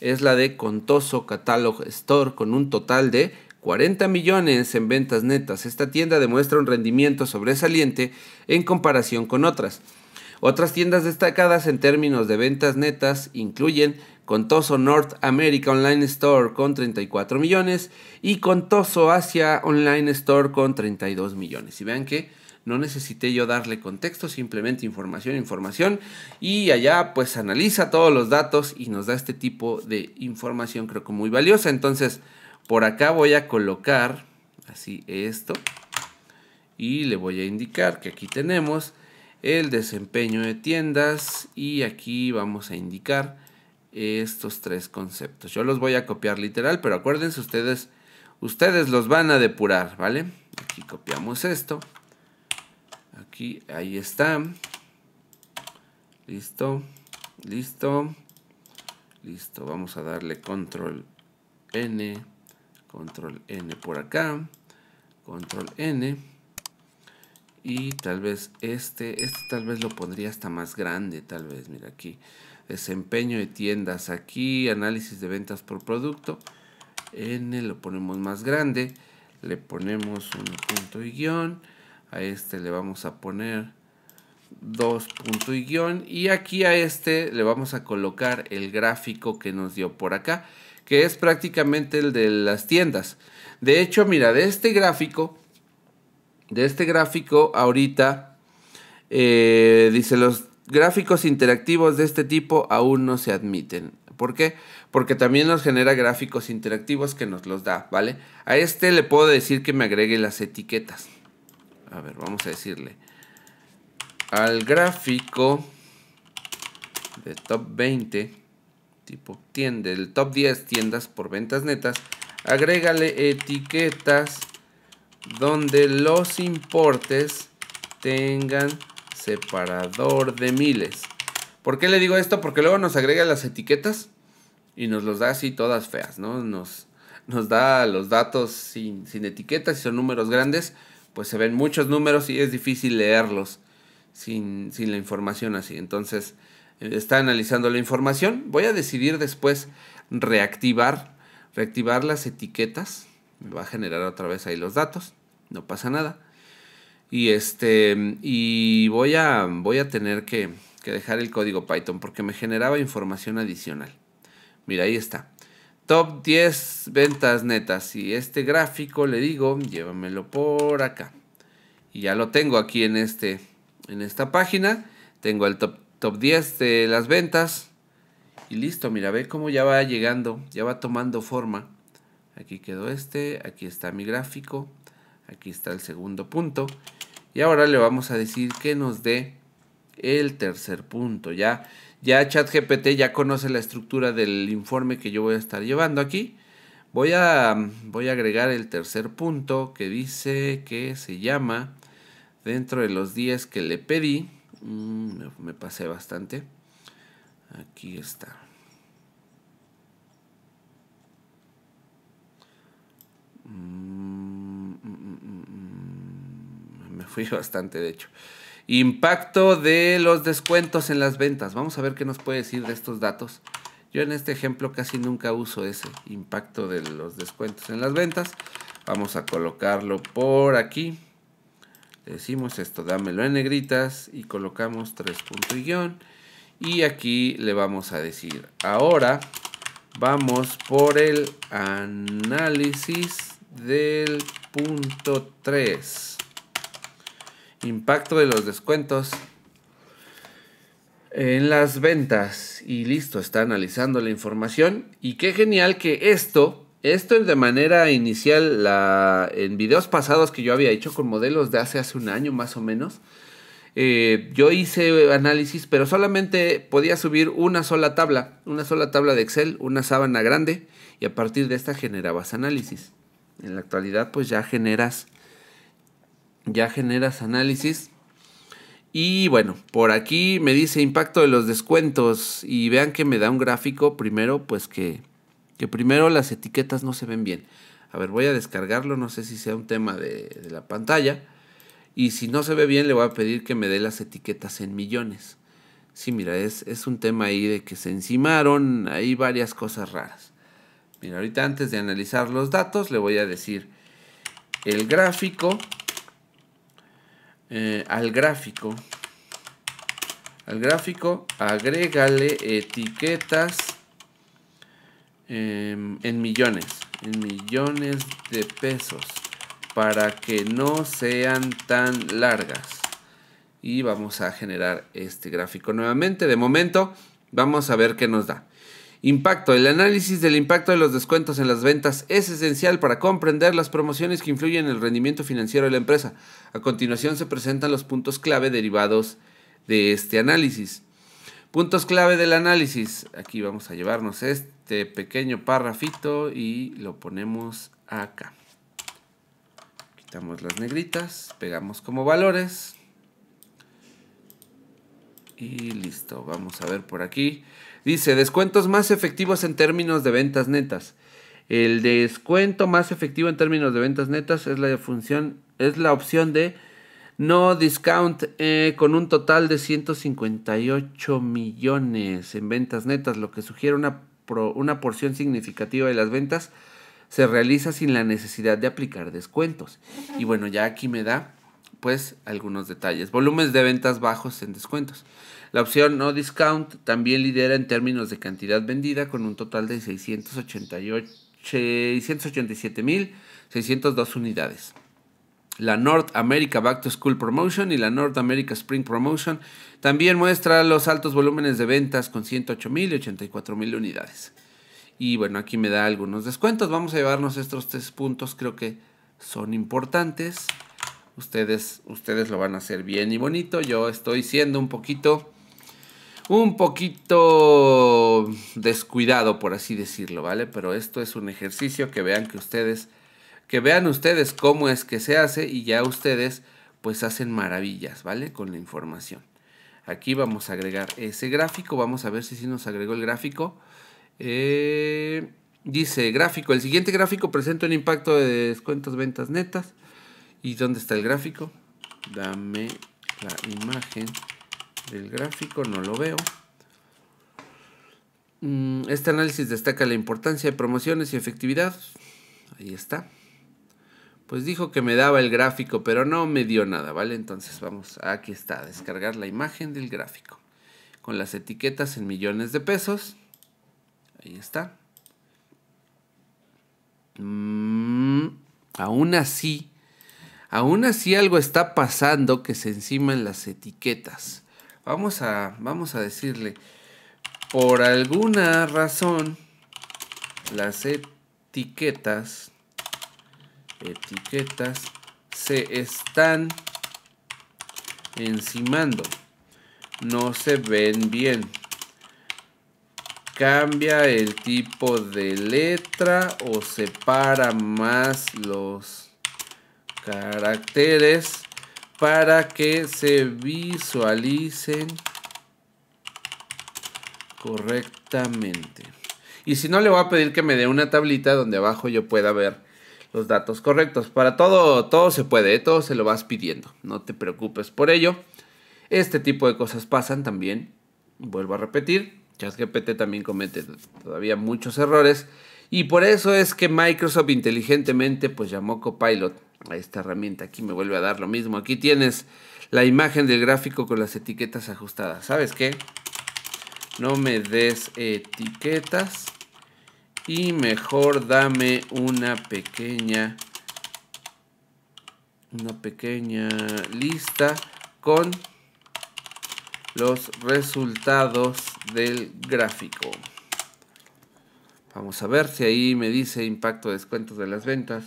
es la de Contoso Catalog Store con un total de 40 millones en ventas netas. Esta tienda demuestra un rendimiento sobresaliente en comparación con otras. Otras tiendas destacadas en términos de ventas netas incluyen Contoso North America Online Store con 34 millones y Contoso Asia Online Store con 32 millones. Y vean que no necesité yo darle contexto, simplemente información, información, y allá pues analiza todos los datos y nos da este tipo de información creo que muy valiosa. Entonces, por acá voy a colocar así esto y le voy a indicar que aquí tenemos el desempeño de tiendas y aquí vamos a indicar estos tres conceptos. Yo los voy a copiar literal, pero acuérdense ustedes, ustedes los van a depurar, ¿vale? Aquí copiamos esto ahí está. Listo, listo, listo. Vamos a darle control N, control N por acá, control N. Y tal vez este, este tal vez lo pondría hasta más grande, tal vez, mira aquí. Desempeño de tiendas aquí, análisis de ventas por producto. N lo ponemos más grande, le ponemos un punto y guión a este le vamos a poner dos punto y y aquí a este le vamos a colocar el gráfico que nos dio por acá que es prácticamente el de las tiendas de hecho mira de este gráfico de este gráfico ahorita eh, dice los gráficos interactivos de este tipo aún no se admiten ¿Por qué? Porque también nos genera gráficos interactivos que nos los da, ¿vale? A este le puedo decir que me agregue las etiquetas a ver, vamos a decirle al gráfico de top 20, tipo tienda, del top 10 tiendas por ventas netas, agrégale etiquetas donde los importes tengan separador de miles. ¿Por qué le digo esto? Porque luego nos agrega las etiquetas y nos los da así todas feas, ¿no? Nos, nos da los datos sin, sin etiquetas y son números grandes pues se ven muchos números y es difícil leerlos sin, la información así. Entonces, eh, está analizando la información. Voy a decidir después reactivar, reactivar las etiquetas. Me va a generar otra vez ahí los datos. No pasa nada. Y este y voy a voy a tener que, que dejar el código Python porque me generaba información adicional. Mira, ahí está. Top 10 ventas netas. Y este gráfico le digo, llévamelo por acá. Y ya lo tengo aquí en, este, en esta página. Tengo el top, top 10 de las ventas. Y listo, mira, ve cómo ya va llegando, ya va tomando forma. Aquí quedó este, aquí está mi gráfico, aquí está el segundo punto. Y ahora le vamos a decir que nos dé el tercer punto. Ya ya ChatGPT ya conoce la estructura del informe que yo voy a estar llevando aquí. Voy a, voy a agregar el tercer punto que dice que se llama dentro de los días que le pedí. Mm, me, pasé bastante. Aquí está. Mm, mm, me fui bastante, de hecho. Impacto de los descuentos en las ventas. Vamos a ver qué nos puede decir de estos datos. Yo en este ejemplo casi nunca uso ese impacto de los descuentos en las ventas. Vamos a colocarlo por aquí. Le decimos esto, dámelo en negritas y colocamos tres Y aquí le vamos a decir, ahora vamos por el análisis del punto 3 impacto de los descuentos en las ventas y listo, está analizando la información y qué genial que esto, esto de manera inicial la, en videos pasados que yo había hecho con modelos de hace hace un año más o menos, eh, yo hice análisis pero solamente podía subir una sola tabla, una sola tabla de Excel, una sábana grande y a partir de esta generabas análisis. En la actualidad pues ya generas ya generas análisis. Y bueno, por aquí me dice impacto de los descuentos y vean que me da un gráfico primero, pues que, primero las etiquetas no se ven bien. A ver, voy a descargarlo, no sé si sea un tema de, la pantalla. Y si no se ve bien, le voy a pedir que me dé las etiquetas en millones. Sí, mira, es, es, un tema ahí de que se encimaron, hay varias cosas raras. Mira, ahorita antes de analizar los datos, le voy a decir el gráfico eh, al gráfico. Al gráfico, agrégale etiquetas em, en millones, en millones de pesos, para que no sean tan largas. Y vamos a generar este gráfico nuevamente. De momento, vamos a ver qué nos da. Impacto. El análisis del impacto de los descuentos en las ventas es esencial para comprender las promociones que influyen en el rendimiento financiero de la empresa. A continuación se presentan los puntos clave derivados de este análisis. Puntos clave del análisis. Aquí vamos a llevarnos este pequeño párrafito y lo ponemos acá. Quitamos las negritas, pegamos como valores. Y listo, vamos a ver por aquí. Dice, descuentos más efectivos en términos de ventas netas. El descuento más efectivo en términos de ventas netas es la función, es la opción de no discount eh, con un total de 158 millones en ventas netas, lo que sugiere una, una porción significativa de las ventas se realiza sin la necesidad de aplicar descuentos. Y bueno, ya aquí me da pues algunos detalles. Volúmenes de ventas bajos en descuentos. La opción no discount también lidera en términos de cantidad vendida con un total de 687.602 unidades. La North America Back to School Promotion y la North America Spring Promotion también muestra los altos volúmenes de ventas con 108.000 y 84.000 unidades. Y bueno, aquí me da algunos descuentos. Vamos a llevarnos estos tres puntos, creo que son importantes. Ustedes, ustedes lo van a hacer bien y bonito. Yo estoy siendo un poquito un poquito descuidado, por así decirlo, ¿vale? Pero esto es un ejercicio que vean que ustedes, que vean ustedes cómo es que se hace y ya ustedes pues hacen maravillas, ¿vale? Con la información. Aquí vamos a agregar ese gráfico, vamos a ver si sí nos agregó el gráfico. Eh, dice gráfico, el siguiente gráfico presenta un impacto de descuentos, ventas netas. ¿Y dónde está el gráfico? Dame la imagen el gráfico, no lo veo. Mm, este análisis destaca la importancia de promociones y efectividad. Ahí está. Pues dijo que me daba el gráfico, pero no me dio nada, ¿vale? Entonces vamos, aquí está, descargar la imagen del gráfico. Con las etiquetas en millones de pesos. Ahí está. Mm, aún así, aún así algo está pasando que se encima en las etiquetas. Vamos a, vamos a decirle, por alguna razón, las etiquetas, etiquetas se están encimando. No se ven bien. Cambia el tipo de letra o separa más los caracteres para que se visualicen correctamente. Y si no, le voy a pedir que me dé una tablita donde abajo yo pueda ver los datos correctos. Para todo, todo se puede, ¿eh? todo se lo vas pidiendo. No te preocupes por ello. Este tipo de cosas pasan también. Vuelvo a repetir, ChatGPT también comete todavía muchos errores. Y por eso es que Microsoft inteligentemente pues llamó Copilot esta herramienta. Aquí me vuelve a dar lo mismo. Aquí tienes la imagen del gráfico con las etiquetas ajustadas. ¿Sabes qué? No me des etiquetas y mejor dame una pequeña una pequeña lista con los resultados del gráfico. Vamos a ver si ahí me dice impacto descuentos de las ventas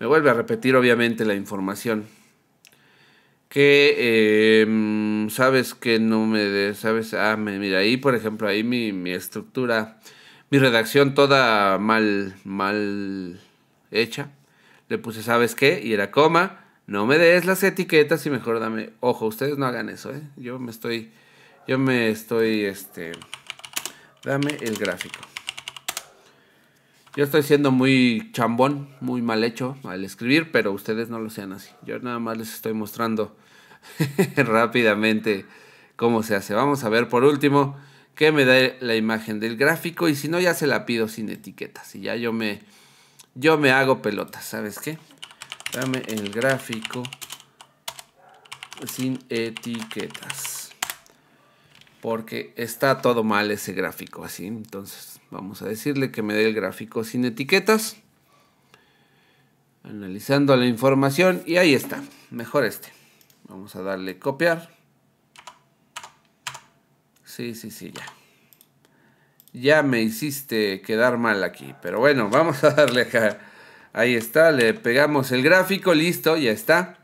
me vuelve a repetir obviamente la información. Que em, sabes que no me de, sabes, ah, me, mira, ahí por ejemplo, ahí mi, mi estructura, mi redacción toda mal, mal hecha. Le puse, ¿sabes qué? Y era coma, no me des las etiquetas y mejor dame, ojo, ustedes no hagan eso, ¿eh? Yo me estoy, yo me estoy, este, dame el gráfico. Yo estoy siendo muy chambón, muy mal hecho al escribir, pero ustedes no lo sean así. Yo nada más les estoy mostrando rápidamente cómo se hace. Vamos a ver por último que me da la imagen del gráfico y si no ya se la pido sin etiquetas y ya yo me yo me hago pelotas, ¿sabes qué? Dame el gráfico sin etiquetas. Porque está todo mal ese gráfico así, entonces Vamos a decirle que me dé el gráfico sin etiquetas. Analizando la información y ahí está. Mejor este. Vamos a darle copiar. Sí, sí, sí, ya. Ya me hiciste quedar mal aquí. Pero bueno, vamos a darle acá. Ahí está, le pegamos el gráfico, listo, ya está.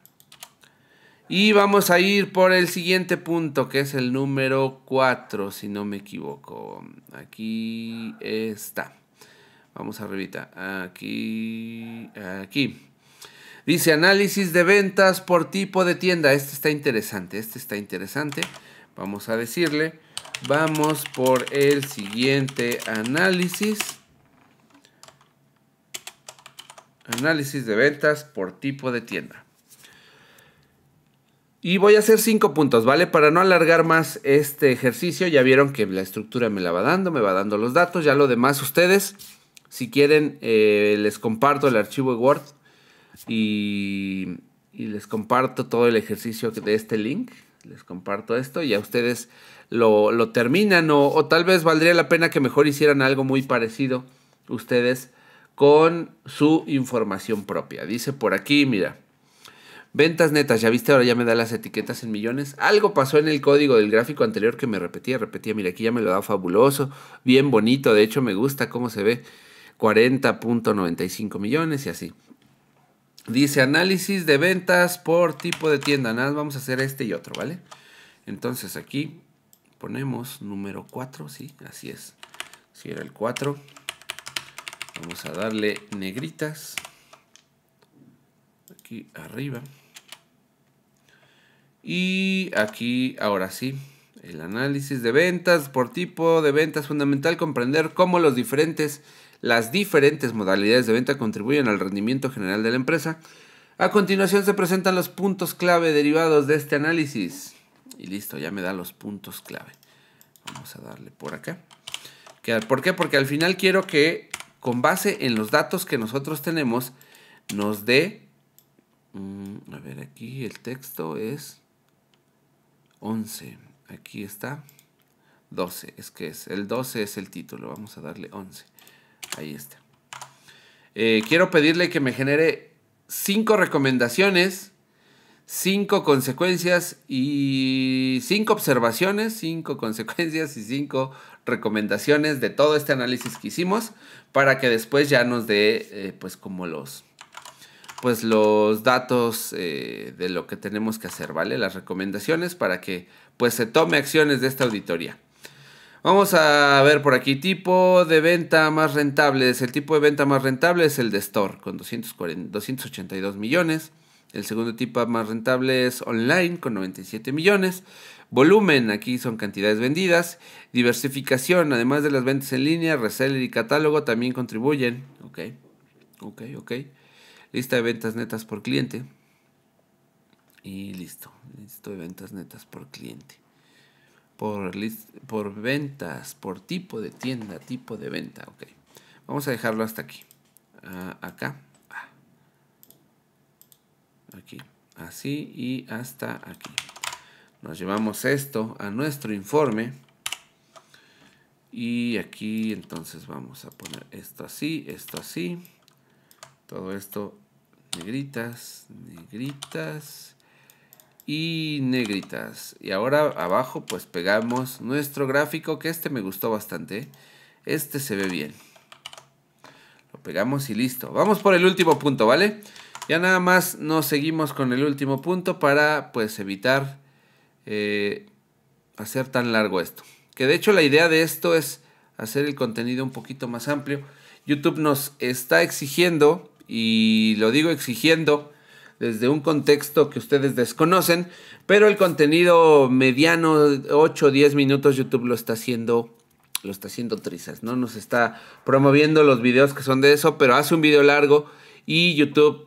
Y vamos a ir por el siguiente punto, que es el número 4, si no me equivoco. Aquí está. Vamos arribita. Aquí. Aquí. Dice análisis de ventas por tipo de tienda. Este está interesante. Este está interesante. Vamos a decirle. Vamos por el siguiente análisis. Análisis de ventas por tipo de tienda. Y voy a hacer cinco puntos, ¿vale? Para no alargar más este ejercicio, ya vieron que la estructura me la va dando, me va dando los datos, ya lo demás ustedes, si quieren, eh, les comparto el archivo Word y, les comparto todo el ejercicio de este link, les comparto esto y a ustedes lo, terminan o tal vez valdría la pena que mejor hicieran algo muy parecido ustedes con su información propia. Dice por aquí, mira. Ventas netas, ya viste, ahora ya me da las etiquetas en millones. Algo pasó en el código del gráfico anterior que me repetía, repetía. Mira, aquí ya me lo da fabuloso, bien bonito. De hecho, me gusta cómo se ve. 40.95 millones y así. Dice análisis de ventas por tipo de tienda. Nada, vamos a hacer este y otro, ¿vale? Entonces aquí ponemos número 4, ¿sí? Así es. Si era el 4. Vamos a darle negritas. Aquí arriba. Y aquí, ahora sí, el análisis de ventas por tipo de ventas. Fundamental comprender cómo los diferentes, las diferentes modalidades de venta contribuyen al rendimiento general de la empresa. A continuación se presentan los puntos clave derivados de este análisis. Y listo, ya me da los puntos clave. Vamos a darle por acá. ¿Por qué? Porque al final quiero que con base en los datos que nosotros tenemos nos dé... Mm, a ver, aquí el texto es... 11. Aquí está. 12 es que es. El 12 es el título. Vamos a darle 11. Ahí está. Eh, quiero pedirle que me genere 5 recomendaciones, 5 consecuencias y 5 observaciones, 5 consecuencias y 5 recomendaciones de todo este análisis que hicimos para que después ya nos dé eh, pues como los pues los datos eh, de lo que tenemos que hacer, ¿vale? Las recomendaciones para que pues se tome acciones de esta auditoría. Vamos a ver por aquí, tipo de venta más rentable. El tipo de venta más rentable es el de Store, con 282 millones. El segundo tipo más rentable es Online, con 97 millones. Volumen, aquí son cantidades vendidas. Diversificación, además de las ventas en línea, reseller y catálogo también contribuyen. Ok, ok, ok lista de ventas netas por cliente. Y listo, listo de ventas netas por cliente. Por, por ventas, por tipo de tienda, tipo de venta, ok. Vamos a dejarlo hasta aquí. acá. Aquí. Así y hasta aquí. Nos llevamos esto a nuestro informe. Y aquí entonces vamos a poner esto así, esto así. Todo esto negritas, negritas y negritas. Y ahora abajo pues pegamos nuestro gráfico que este me gustó bastante. Este se ve bien. Lo pegamos y listo. Vamos por el último punto, ¿vale? Ya nada más nos seguimos con el último punto para pues evitar eh, hacer tan largo esto. Que de hecho la idea de esto es hacer el contenido un poquito más amplio. YouTube nos está exigiendo y lo digo exigiendo desde un contexto que ustedes desconocen, pero el contenido mediano 8 o 10 minutos YouTube lo está haciendo lo está haciendo trizas, no nos está promoviendo los videos que son de eso, pero hace un video largo y YouTube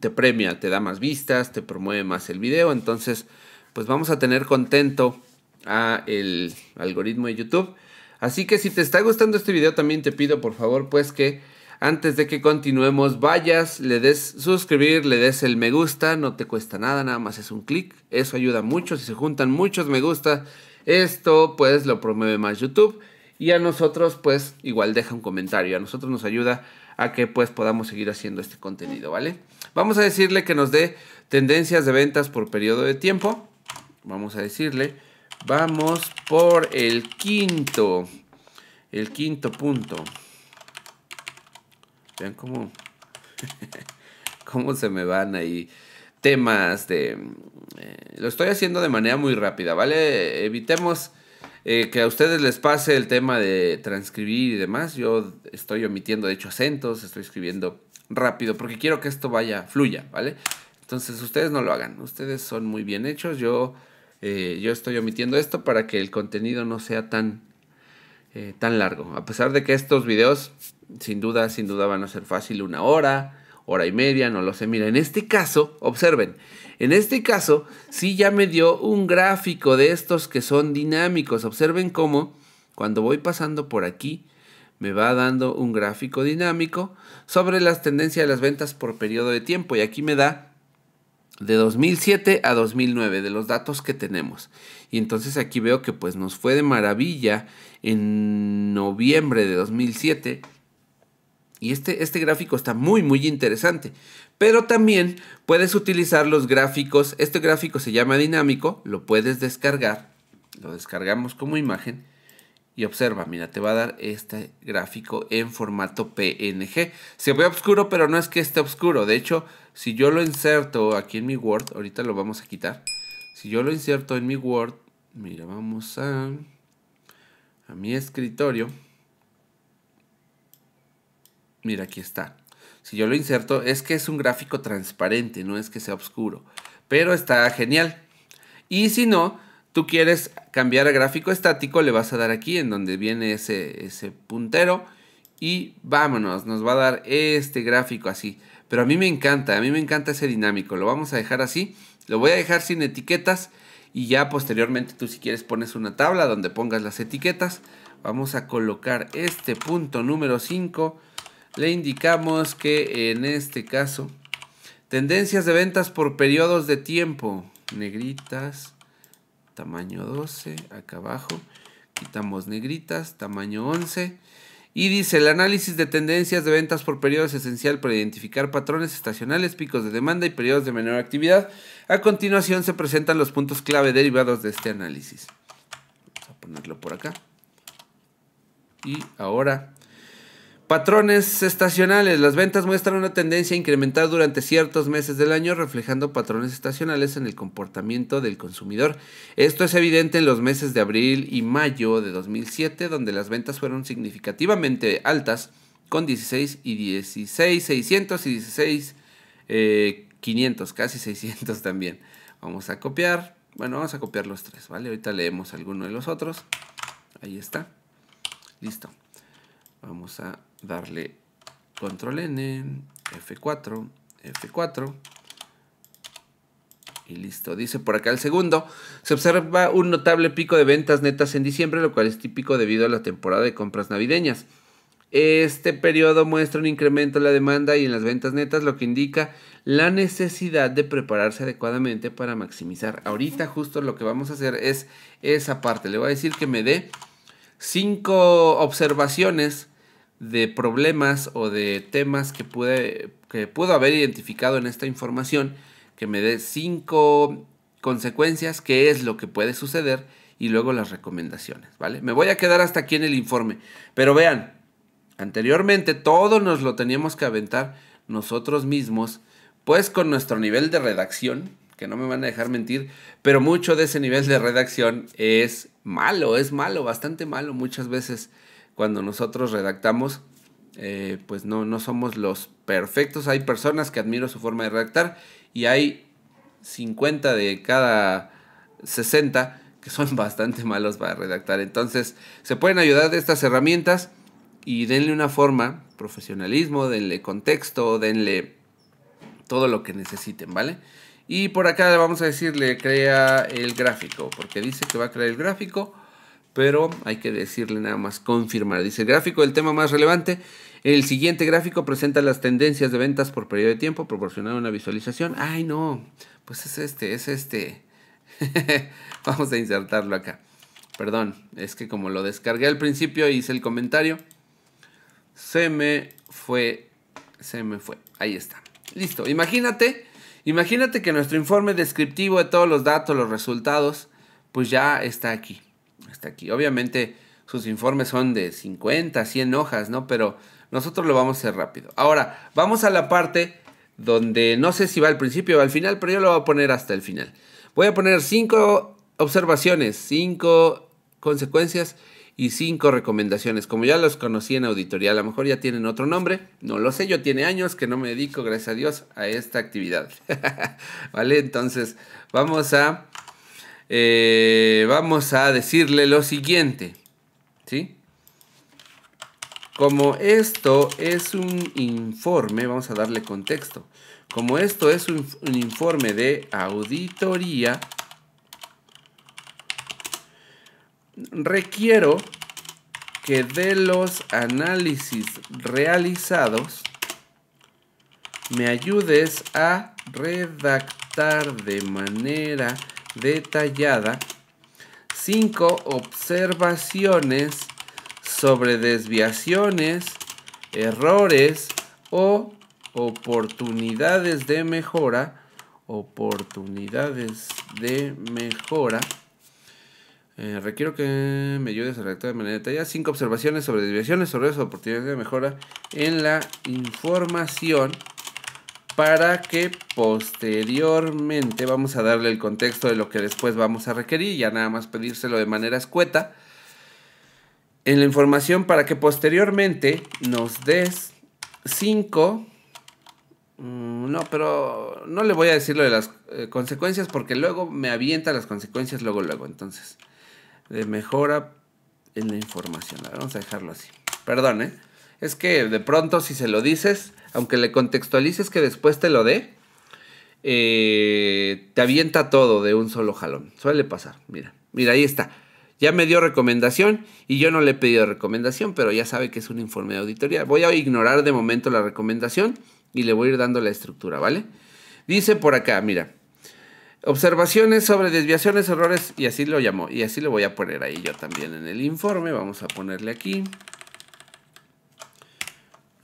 te premia, te da más vistas, te promueve más el video, entonces pues vamos a tener contento a el algoritmo de YouTube. Así que si te está gustando este video también te pido por favor pues que antes de que continuemos, vayas, le des suscribir, le des el me gusta, no te cuesta nada, nada más es un clic. Eso ayuda mucho, si se juntan muchos me gusta, esto pues lo promueve más YouTube. Y a nosotros pues igual deja un comentario, a nosotros nos ayuda a que pues podamos seguir haciendo este contenido, ¿vale? Vamos a decirle que nos dé tendencias de ventas por periodo de tiempo. Vamos a decirle, vamos por el quinto, el quinto punto. Vean cómo, se me van ahí temas de... Eh, lo estoy haciendo de manera muy rápida, ¿vale? Evitemos eh, que a ustedes les pase el tema de transcribir y demás. Yo estoy omitiendo, de hecho, acentos, estoy escribiendo rápido, porque quiero que esto vaya, fluya, ¿vale? Entonces ustedes no lo hagan, ustedes son muy bien hechos, yo, eh, yo estoy omitiendo esto para que el contenido no sea tan, tan largo. A pesar de que estos videos sin duda, sin duda van a ser fácil una hora, hora y media, no lo sé. Mira, en este caso, observen, en este caso sí ya me dio un gráfico de estos que son dinámicos. Observen cómo cuando voy pasando por aquí me va dando un gráfico dinámico sobre las tendencias de las ventas por periodo de tiempo y aquí me da de 2007 a 2009 de los datos que tenemos. Y entonces aquí veo que pues nos fue de maravilla en noviembre de 2007 y este, este gráfico está muy, muy interesante. Pero también puedes utilizar los gráficos. Este gráfico se llama dinámico. Lo puedes descargar. Lo descargamos como imagen. Y observa, mira, te va a dar este gráfico en formato PNG. Se ve oscuro, pero no es que esté oscuro. De hecho, si yo lo inserto aquí en mi Word, ahorita lo vamos a quitar. Si yo lo inserto en mi Word, mira, vamos a, a mi escritorio. Mira, aquí está. Si yo lo inserto, es que es un gráfico transparente, no es que sea oscuro. Pero está genial. Y si no, tú quieres cambiar a gráfico estático, le vas a dar aquí en donde viene ese, ese puntero. Y vámonos, nos va a dar este gráfico así. Pero a mí me encanta, a mí me encanta ese dinámico. Lo vamos a dejar así. Lo voy a dejar sin etiquetas. Y ya posteriormente tú si quieres pones una tabla donde pongas las etiquetas. Vamos a colocar este punto número 5 le indicamos que en este caso, tendencias de ventas por periodos de tiempo, negritas, tamaño 12, acá abajo, quitamos negritas, tamaño 11. Y dice, el análisis de tendencias de ventas por periodo es esencial para identificar patrones estacionales, picos de demanda y periodos de menor actividad. A continuación se presentan los puntos clave derivados de este análisis. Vamos a ponerlo por acá. Y ahora Patrones estacionales. Las ventas muestran una tendencia a incrementar durante ciertos meses del año, reflejando patrones estacionales en el comportamiento del consumidor. Esto es evidente en los meses de abril y mayo de 2007, donde las ventas fueron significativamente altas, con 16 y 16, 600 y 16, 500, eh, casi 600 también. Vamos a copiar. Bueno, vamos a copiar los tres, ¿vale? Ahorita leemos alguno de los otros. Ahí está. Listo. Vamos a darle control N, F4, F4. Y listo, dice por acá el segundo. Se observa un notable pico de ventas netas en diciembre, lo cual es típico debido a la temporada de compras navideñas. Este periodo muestra un incremento en la demanda y en las ventas netas, lo que indica la necesidad de prepararse adecuadamente para maximizar. Ahorita justo lo que vamos a hacer es esa parte. Le voy a decir que me dé cinco observaciones de problemas o de temas que, pude, que pudo haber identificado en esta información, que me dé cinco consecuencias, qué es lo que puede suceder y luego las recomendaciones, ¿vale? Me voy a quedar hasta aquí en el informe, pero vean, anteriormente todo nos lo teníamos que aventar nosotros mismos, pues con nuestro nivel de redacción, que no me van a dejar mentir, pero mucho de ese nivel de redacción es malo, es malo, bastante malo muchas veces cuando nosotros redactamos, eh, pues no, no somos los perfectos. Hay personas que admiro su forma de redactar y hay 50 de cada 60 que son bastante malos para redactar. Entonces, se pueden ayudar de estas herramientas y denle una forma, profesionalismo, denle contexto, denle todo lo que necesiten, ¿vale? Y por acá le vamos a decirle crea el gráfico, porque dice que va a crear el gráfico pero hay que decirle nada más confirmar. Dice gráfico del tema más relevante. El siguiente gráfico presenta las tendencias de ventas por periodo de tiempo, proporcionando una visualización. Ay, no, pues es este, es este. Vamos a insertarlo acá. Perdón, es que como lo descargué al principio hice el comentario, se me fue, se me fue. Ahí está. Listo. Imagínate, imagínate que nuestro informe descriptivo de todos los datos, los resultados, pues ya está aquí aquí. Obviamente sus informes son de 50, 100 hojas, ¿no? Pero nosotros lo vamos a hacer rápido. Ahora, vamos a la parte donde no sé si va al principio o al final, pero yo lo voy a poner hasta el final. Voy a poner 5 observaciones, 5 consecuencias y 5 recomendaciones. Como ya los conocí en auditoría, a lo mejor ya tienen otro nombre, no lo sé, yo tiene años que no me dedico, gracias a Dios, a esta actividad. ¿Vale? Entonces, vamos a eh, vamos a decirle lo siguiente. ¿Sí? Como esto es un informe, vamos a darle contexto. Como esto es un informe de auditoría, requiero que de los análisis realizados me ayudes a redactar de manera detallada, cinco observaciones sobre desviaciones, errores o oportunidades de mejora, oportunidades de mejora. Eh, requiero que me ayudes a redactar de manera detallada cinco observaciones sobre desviaciones, sobre o oportunidades de mejora en la información para que posteriormente vamos a darle el contexto de lo que después vamos a requerir, ya nada más pedírselo de manera escueta, en la información para que posteriormente nos des 5, mm, no, pero no le voy a decir lo de las eh, consecuencias porque luego me avienta las consecuencias luego, luego, entonces, de mejora en la información, a vamos a dejarlo así, perdón, ¿eh? es que de pronto si se lo dices, aunque le contextualices que después te lo dé, eh, te avienta todo de un solo jalón. Suele pasar, mira, mira, ahí está. Ya me dio recomendación y yo no le he pedido recomendación, pero ya sabe que es un informe de auditoría. Voy a ignorar de momento la recomendación y le voy a ir dando la estructura, ¿vale? Dice por acá, mira, observaciones sobre desviaciones, errores, y así lo llamó, y así lo voy a poner ahí yo también en el informe. Vamos a ponerle aquí.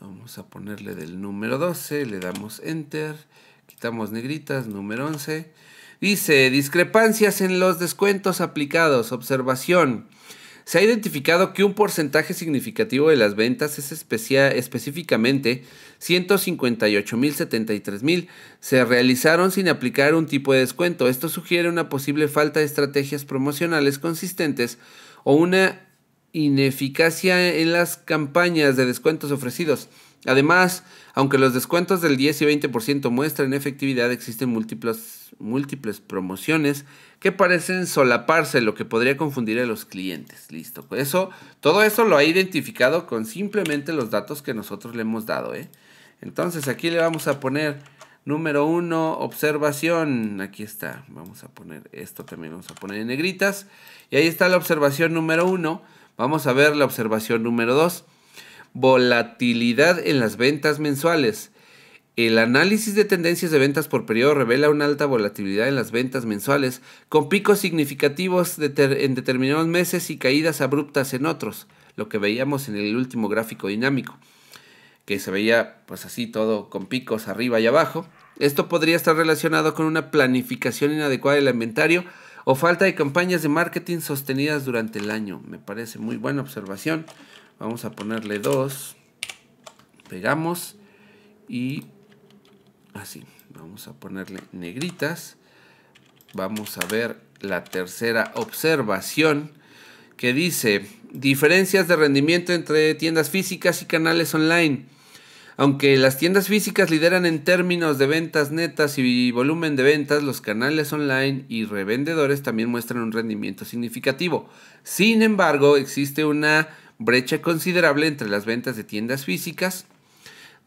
Vamos a ponerle del número 12, le damos enter, quitamos negritas, número 11. Dice, discrepancias en los descuentos aplicados, observación. Se ha identificado que un porcentaje significativo de las ventas es específicamente 158.073.000 se realizaron sin aplicar un tipo de descuento. Esto sugiere una posible falta de estrategias promocionales consistentes o una ineficacia en las campañas de descuentos ofrecidos. Además, aunque los descuentos del 10 y 20% muestran efectividad, existen múltiples, múltiples promociones que parecen solaparse, lo que podría confundir a los clientes. Listo. Eso, todo eso lo ha identificado con simplemente los datos que nosotros le hemos dado. ¿eh? Entonces aquí le vamos a poner número 1, observación. Aquí está. Vamos a poner esto también, vamos a poner en negritas. Y ahí está la observación número 1 Vamos a ver la observación número 2. Volatilidad en las ventas mensuales. El análisis de tendencias de ventas por periodo revela una alta volatilidad en las ventas mensuales, con picos significativos en determinados meses y caídas abruptas en otros, lo que veíamos en el último gráfico dinámico, que se veía pues así todo con picos arriba y abajo. Esto podría estar relacionado con una planificación inadecuada del inventario o falta de campañas de marketing sostenidas durante el año. Me parece muy buena observación. Vamos a ponerle dos. Pegamos y así. Vamos a ponerle negritas. Vamos a ver la tercera observación que dice diferencias de rendimiento entre tiendas físicas y canales online. Aunque las tiendas físicas lideran en términos de ventas netas y volumen de ventas, los canales online y revendedores también muestran un rendimiento significativo. Sin embargo, existe una brecha considerable entre las ventas de tiendas físicas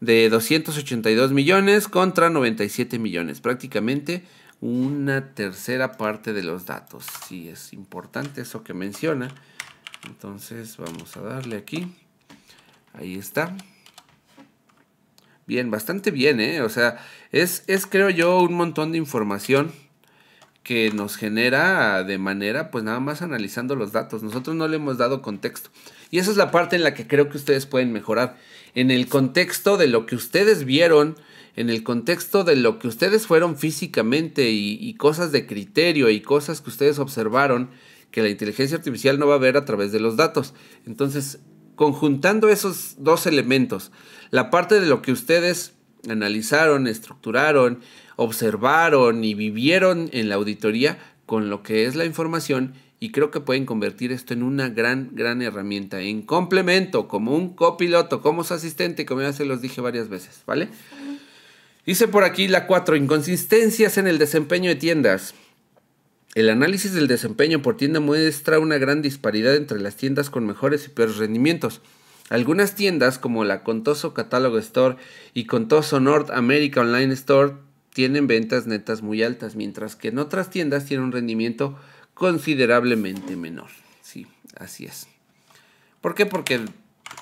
de 282 millones contra 97 millones, prácticamente una tercera parte de los datos. Sí, es importante eso que menciona. Entonces vamos a darle aquí. Ahí está bien, bastante bien, ¿eh? O sea, es, es creo yo un montón de información que nos genera de manera, pues nada más analizando los datos. Nosotros no le hemos dado contexto. Y esa es la parte en la que creo que ustedes pueden mejorar. En el contexto de lo que ustedes vieron, en el contexto de lo que ustedes fueron físicamente y, y cosas de criterio y cosas que ustedes observaron, que la inteligencia artificial no va a ver a través de los datos. Entonces, conjuntando esos dos elementos, la parte de lo que ustedes analizaron, estructuraron, observaron y vivieron en la auditoría con lo que es la información y creo que pueden convertir esto en una gran, gran herramienta, en complemento, como un copiloto, como su asistente, como ya se los dije varias veces, ¿vale? Dice por aquí la 4, inconsistencias en el desempeño de tiendas. El análisis del desempeño por tienda muestra una gran disparidad entre las tiendas con mejores y peores rendimientos. Algunas tiendas como la Contoso Catalog Store y Contoso North America Online Store tienen ventas netas muy altas, mientras que en otras tiendas tienen un rendimiento considerablemente menor. Sí, así es. ¿Por qué? Porque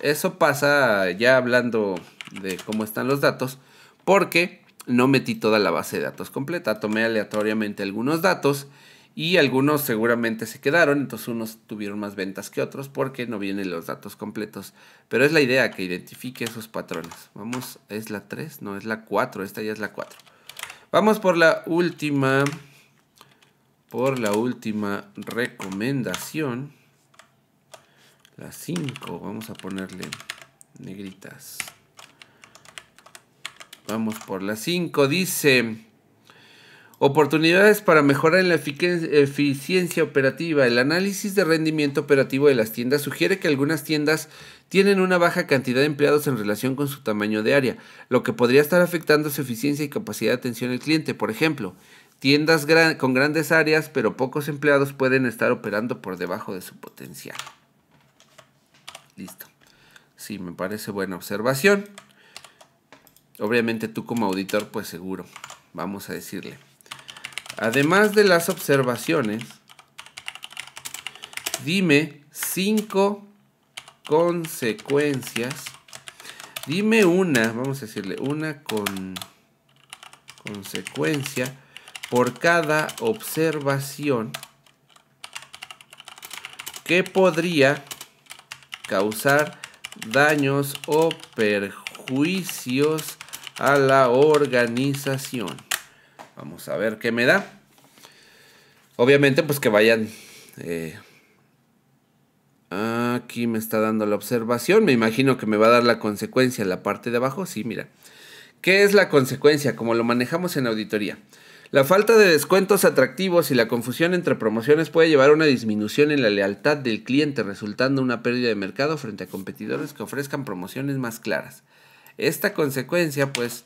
eso pasa ya hablando de cómo están los datos, porque no metí toda la base de datos completa, tomé aleatoriamente algunos datos y algunos seguramente se quedaron, entonces unos tuvieron más ventas que otros porque no vienen los datos completos. Pero es la idea que identifique esos patrones. Vamos, es la 3, no, es la 4, esta ya es la 4. Vamos por la última, por la última recomendación. La 5, vamos a ponerle negritas. Vamos por la 5, dice... Oportunidades para mejorar la eficiencia operativa. El análisis de rendimiento operativo de las tiendas sugiere que algunas tiendas tienen una baja cantidad de empleados en relación con su tamaño de área, lo que podría estar afectando su eficiencia y capacidad de atención al cliente. Por ejemplo, tiendas con grandes áreas pero pocos empleados pueden estar operando por debajo de su potencial. Listo. Sí, me parece buena observación. Obviamente tú como auditor, pues seguro, vamos a decirle. Además de las observaciones, dime cinco consecuencias. Dime una, vamos a decirle, una con consecuencia por cada observación que podría causar daños o perjuicios a la organización. Vamos a ver qué me da. Obviamente, pues que vayan. Eh, aquí me está dando la observación. Me imagino que me va a dar la consecuencia en la parte de abajo. Sí, mira. ¿Qué es la consecuencia? Como lo manejamos en auditoría. La falta de descuentos atractivos y la confusión entre promociones puede llevar a una disminución en la lealtad del cliente, resultando en una pérdida de mercado frente a competidores que ofrezcan promociones más claras. Esta consecuencia, pues,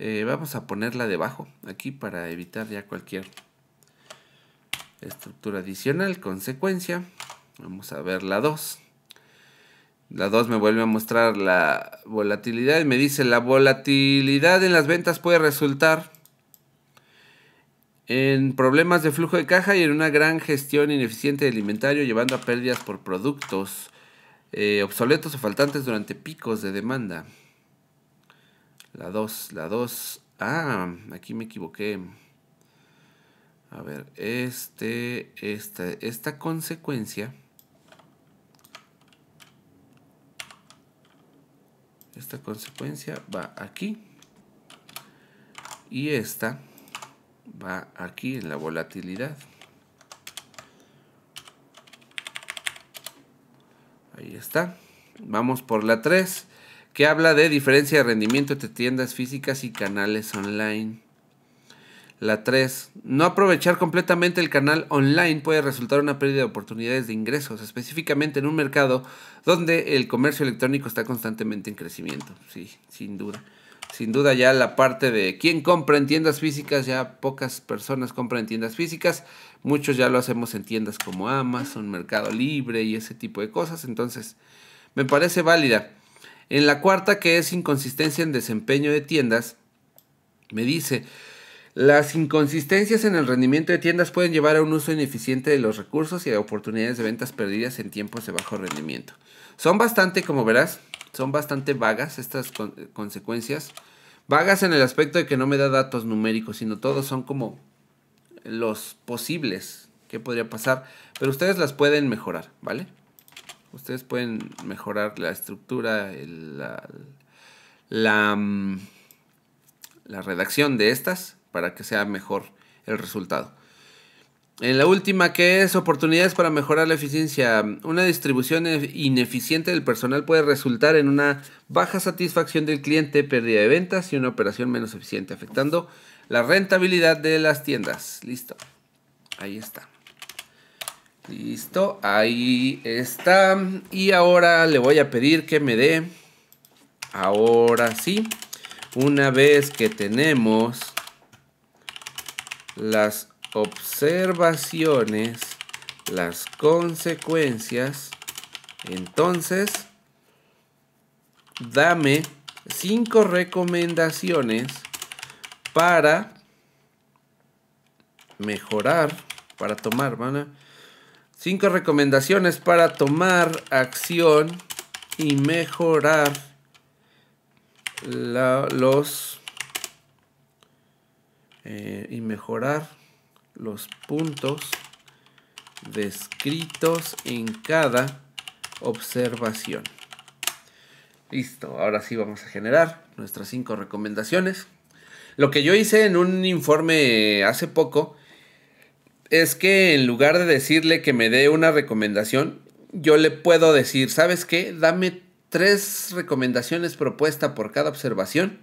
eh, vamos a ponerla debajo aquí para evitar ya cualquier estructura adicional. Consecuencia, vamos a ver la 2. La 2 me vuelve a mostrar la volatilidad y me dice la volatilidad en las ventas puede resultar en problemas de flujo de caja y en una gran gestión ineficiente de inventario llevando a pérdidas por productos eh, obsoletos o faltantes durante picos de demanda. La 2, la 2. Ah, aquí me equivoqué. A ver, este, esta, esta consecuencia. Esta consecuencia va aquí. Y esta va aquí en la volatilidad. Ahí está. Vamos por la 3 que habla de diferencia de rendimiento entre tiendas físicas y canales online. La 3. No aprovechar completamente el canal online puede resultar una pérdida de oportunidades de ingresos, específicamente en un mercado donde el comercio electrónico está constantemente en crecimiento. Sí, sin duda. Sin duda ya la parte de quién compra en tiendas físicas, ya pocas personas compran en tiendas físicas, muchos ya lo hacemos en tiendas como Amazon, Mercado Libre y ese tipo de cosas, entonces me parece válida. En la cuarta, que es inconsistencia en desempeño de tiendas, me dice, las inconsistencias en el rendimiento de tiendas pueden llevar a un uso ineficiente de los recursos y a oportunidades de ventas perdidas en tiempos de bajo rendimiento. Son bastante, como verás, son bastante vagas estas eh, consecuencias. Vagas en el aspecto de que no me da datos numéricos, sino todos son como los posibles que podría pasar, pero ustedes las pueden mejorar, ¿vale? Ustedes pueden mejorar la estructura, la, la, mm, la, redacción de estas para que sea mejor el resultado. En la última, que es oportunidades para mejorar la eficiencia. Una distribución e-, ineficiente del personal puede resultar en una baja satisfacción del cliente, pérdida de ventas y una operación menos eficiente, afectando la rentabilidad de las tiendas. Listo. Ahí está. Listo, ahí está. Y ahora le voy a pedir que me dé, ahora sí, una vez que tenemos las observaciones, las consecuencias, entonces, dame cinco recomendaciones para mejorar, para tomar, ¿vale? Cinco recomendaciones para tomar acción y mejorar los eh, y mejorar los puntos descritos en cada observación. Listo, ahora sí vamos a generar nuestras cinco recomendaciones. Lo que yo hice en un informe hace poco es que en lugar de decirle que me dé una recomendación, yo le puedo decir, ¿sabes qué? Dame tres recomendaciones propuestas por cada observación.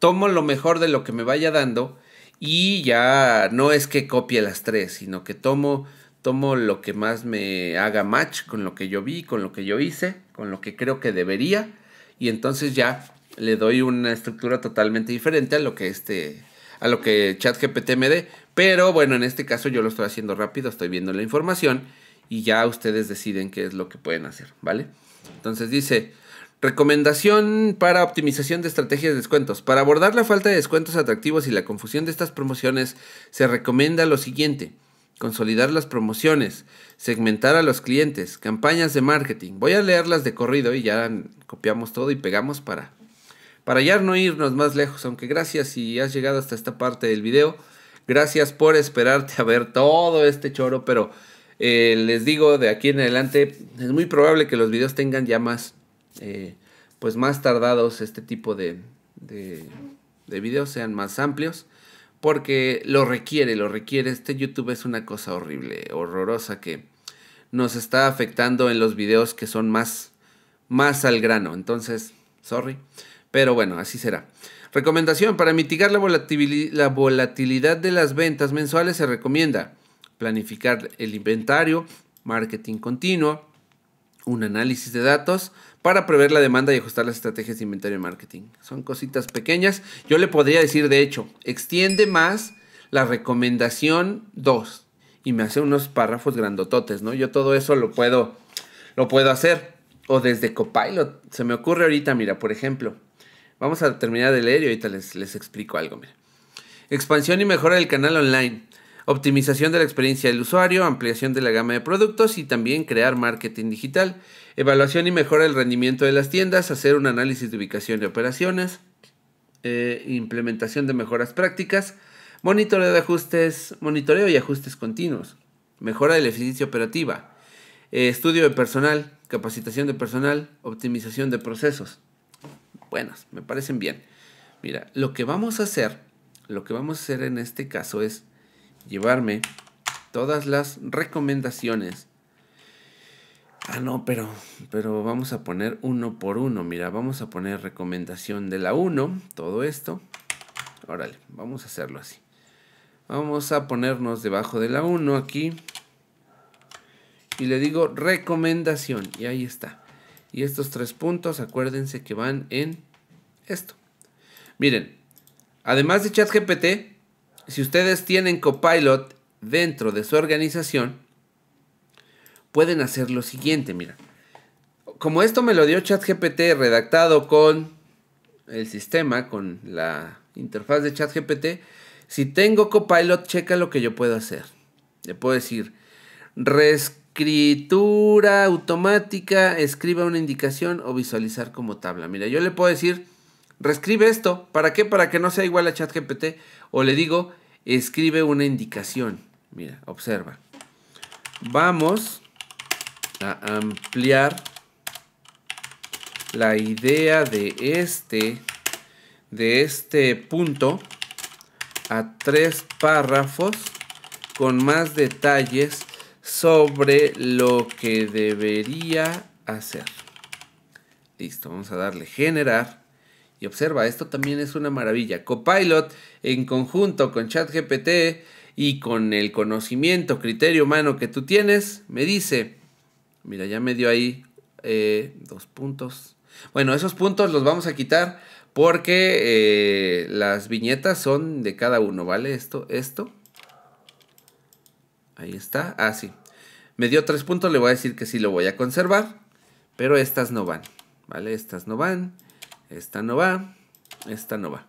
Tomo lo mejor de lo que me vaya dando y ya no es que copie las tres, sino que tomo, tomo lo que más me haga match con lo que yo vi, con lo que yo hice, con lo que creo que debería y entonces ya le doy una estructura totalmente diferente a lo que este a lo que ChatGPT me dé. Pero bueno, en este caso yo lo estoy haciendo rápido, estoy viendo la información y ya ustedes deciden qué es lo que pueden hacer, ¿vale? Entonces dice, recomendación para optimización de estrategias de descuentos. Para abordar la falta de descuentos atractivos y la confusión de estas promociones, se recomienda lo siguiente. Consolidar las promociones, segmentar a los clientes, campañas de marketing. Voy a leerlas de corrido y ya copiamos todo y pegamos para, para ya no irnos más lejos. Aunque gracias si has llegado hasta esta parte del video. Gracias por esperarte a ver todo este choro, pero eh, les digo, de aquí en adelante es muy probable que los videos tengan ya más, eh, pues más tardados este tipo de, de, de videos, sean más amplios, porque lo requiere, lo requiere. Este YouTube es una cosa horrible, horrorosa que nos está afectando en los videos que son más, más al grano. Entonces, sorry. Pero bueno, así será. Recomendación, para mitigar la, volatilidad de las ventas mensuales se recomienda planificar el inventario, marketing continuo, un análisis de datos para prever la demanda y ajustar las estrategias de inventario y marketing. Son cositas pequeñas. Yo le podría decir, de hecho, extiende más la recomendación 2 y me hace unos párrafos grandototes, ¿no? Yo todo eso lo puedo, lo puedo hacer. O desde Copilot. Se me ocurre ahorita, mira, por ejemplo, Vamos a terminar de leer y ahorita les, explico algo. Expansión y mejora del canal online. Optimización de la experiencia del usuario, ampliación de la gama de productos y también crear marketing digital. Evaluación y mejora del rendimiento de las tiendas, hacer un análisis de ubicación de operaciones. Eh, implementación de mejoras prácticas, monitoreo de ajustes, monitoreo y ajustes continuos, mejora de la eficiencia operativa, eh, estudio de personal, capacitación de personal, optimización de procesos buenas, me parecen bien. Mira, lo que vamos a hacer, lo que vamos a hacer en este caso es llevarme todas las recomendaciones. Ah, no, pero, pero vamos a poner uno por uno. Mira, vamos a poner recomendación de la 1, todo esto. Órale, vamos a hacerlo así. Vamos a ponernos debajo de la 1 aquí. Y le digo recomendación. Y ahí está. Y estos tres puntos, acuérdense que van en esto. Miren, además de ChatGPT, si ustedes tienen Copilot dentro de su organización, pueden hacer lo siguiente, mira. Como esto me lo dio ChatGPT redactado con el sistema, con la interfaz de ChatGPT, si tengo Copilot, checa lo que yo puedo hacer. Le puedo decir, res escritura automática, escriba una indicación o visualizar como tabla. Mira, yo le puedo decir, reescribe esto. ¿Para qué? Para que no sea igual a ChatGPT. O le digo, escribe una indicación. Mira, observa. Vamos a ampliar la idea de este, de este punto a tres párrafos con más detalles sobre lo que debería hacer. Listo, vamos a darle generar. Y observa, esto también es una maravilla. Copilot, en conjunto con ChatGPT y con el conocimiento, criterio humano que tú tienes, me dice, mira, ya me dio ahí eh, dos puntos. Bueno, esos puntos los vamos a quitar porque eh, las viñetas son de cada uno, ¿vale? Esto, esto. Ahí está. Ah, sí. Me dio tres puntos, le voy a decir que sí lo voy a conservar. Pero estas no van, ¿vale? Estas no van, esta no va, esta no va.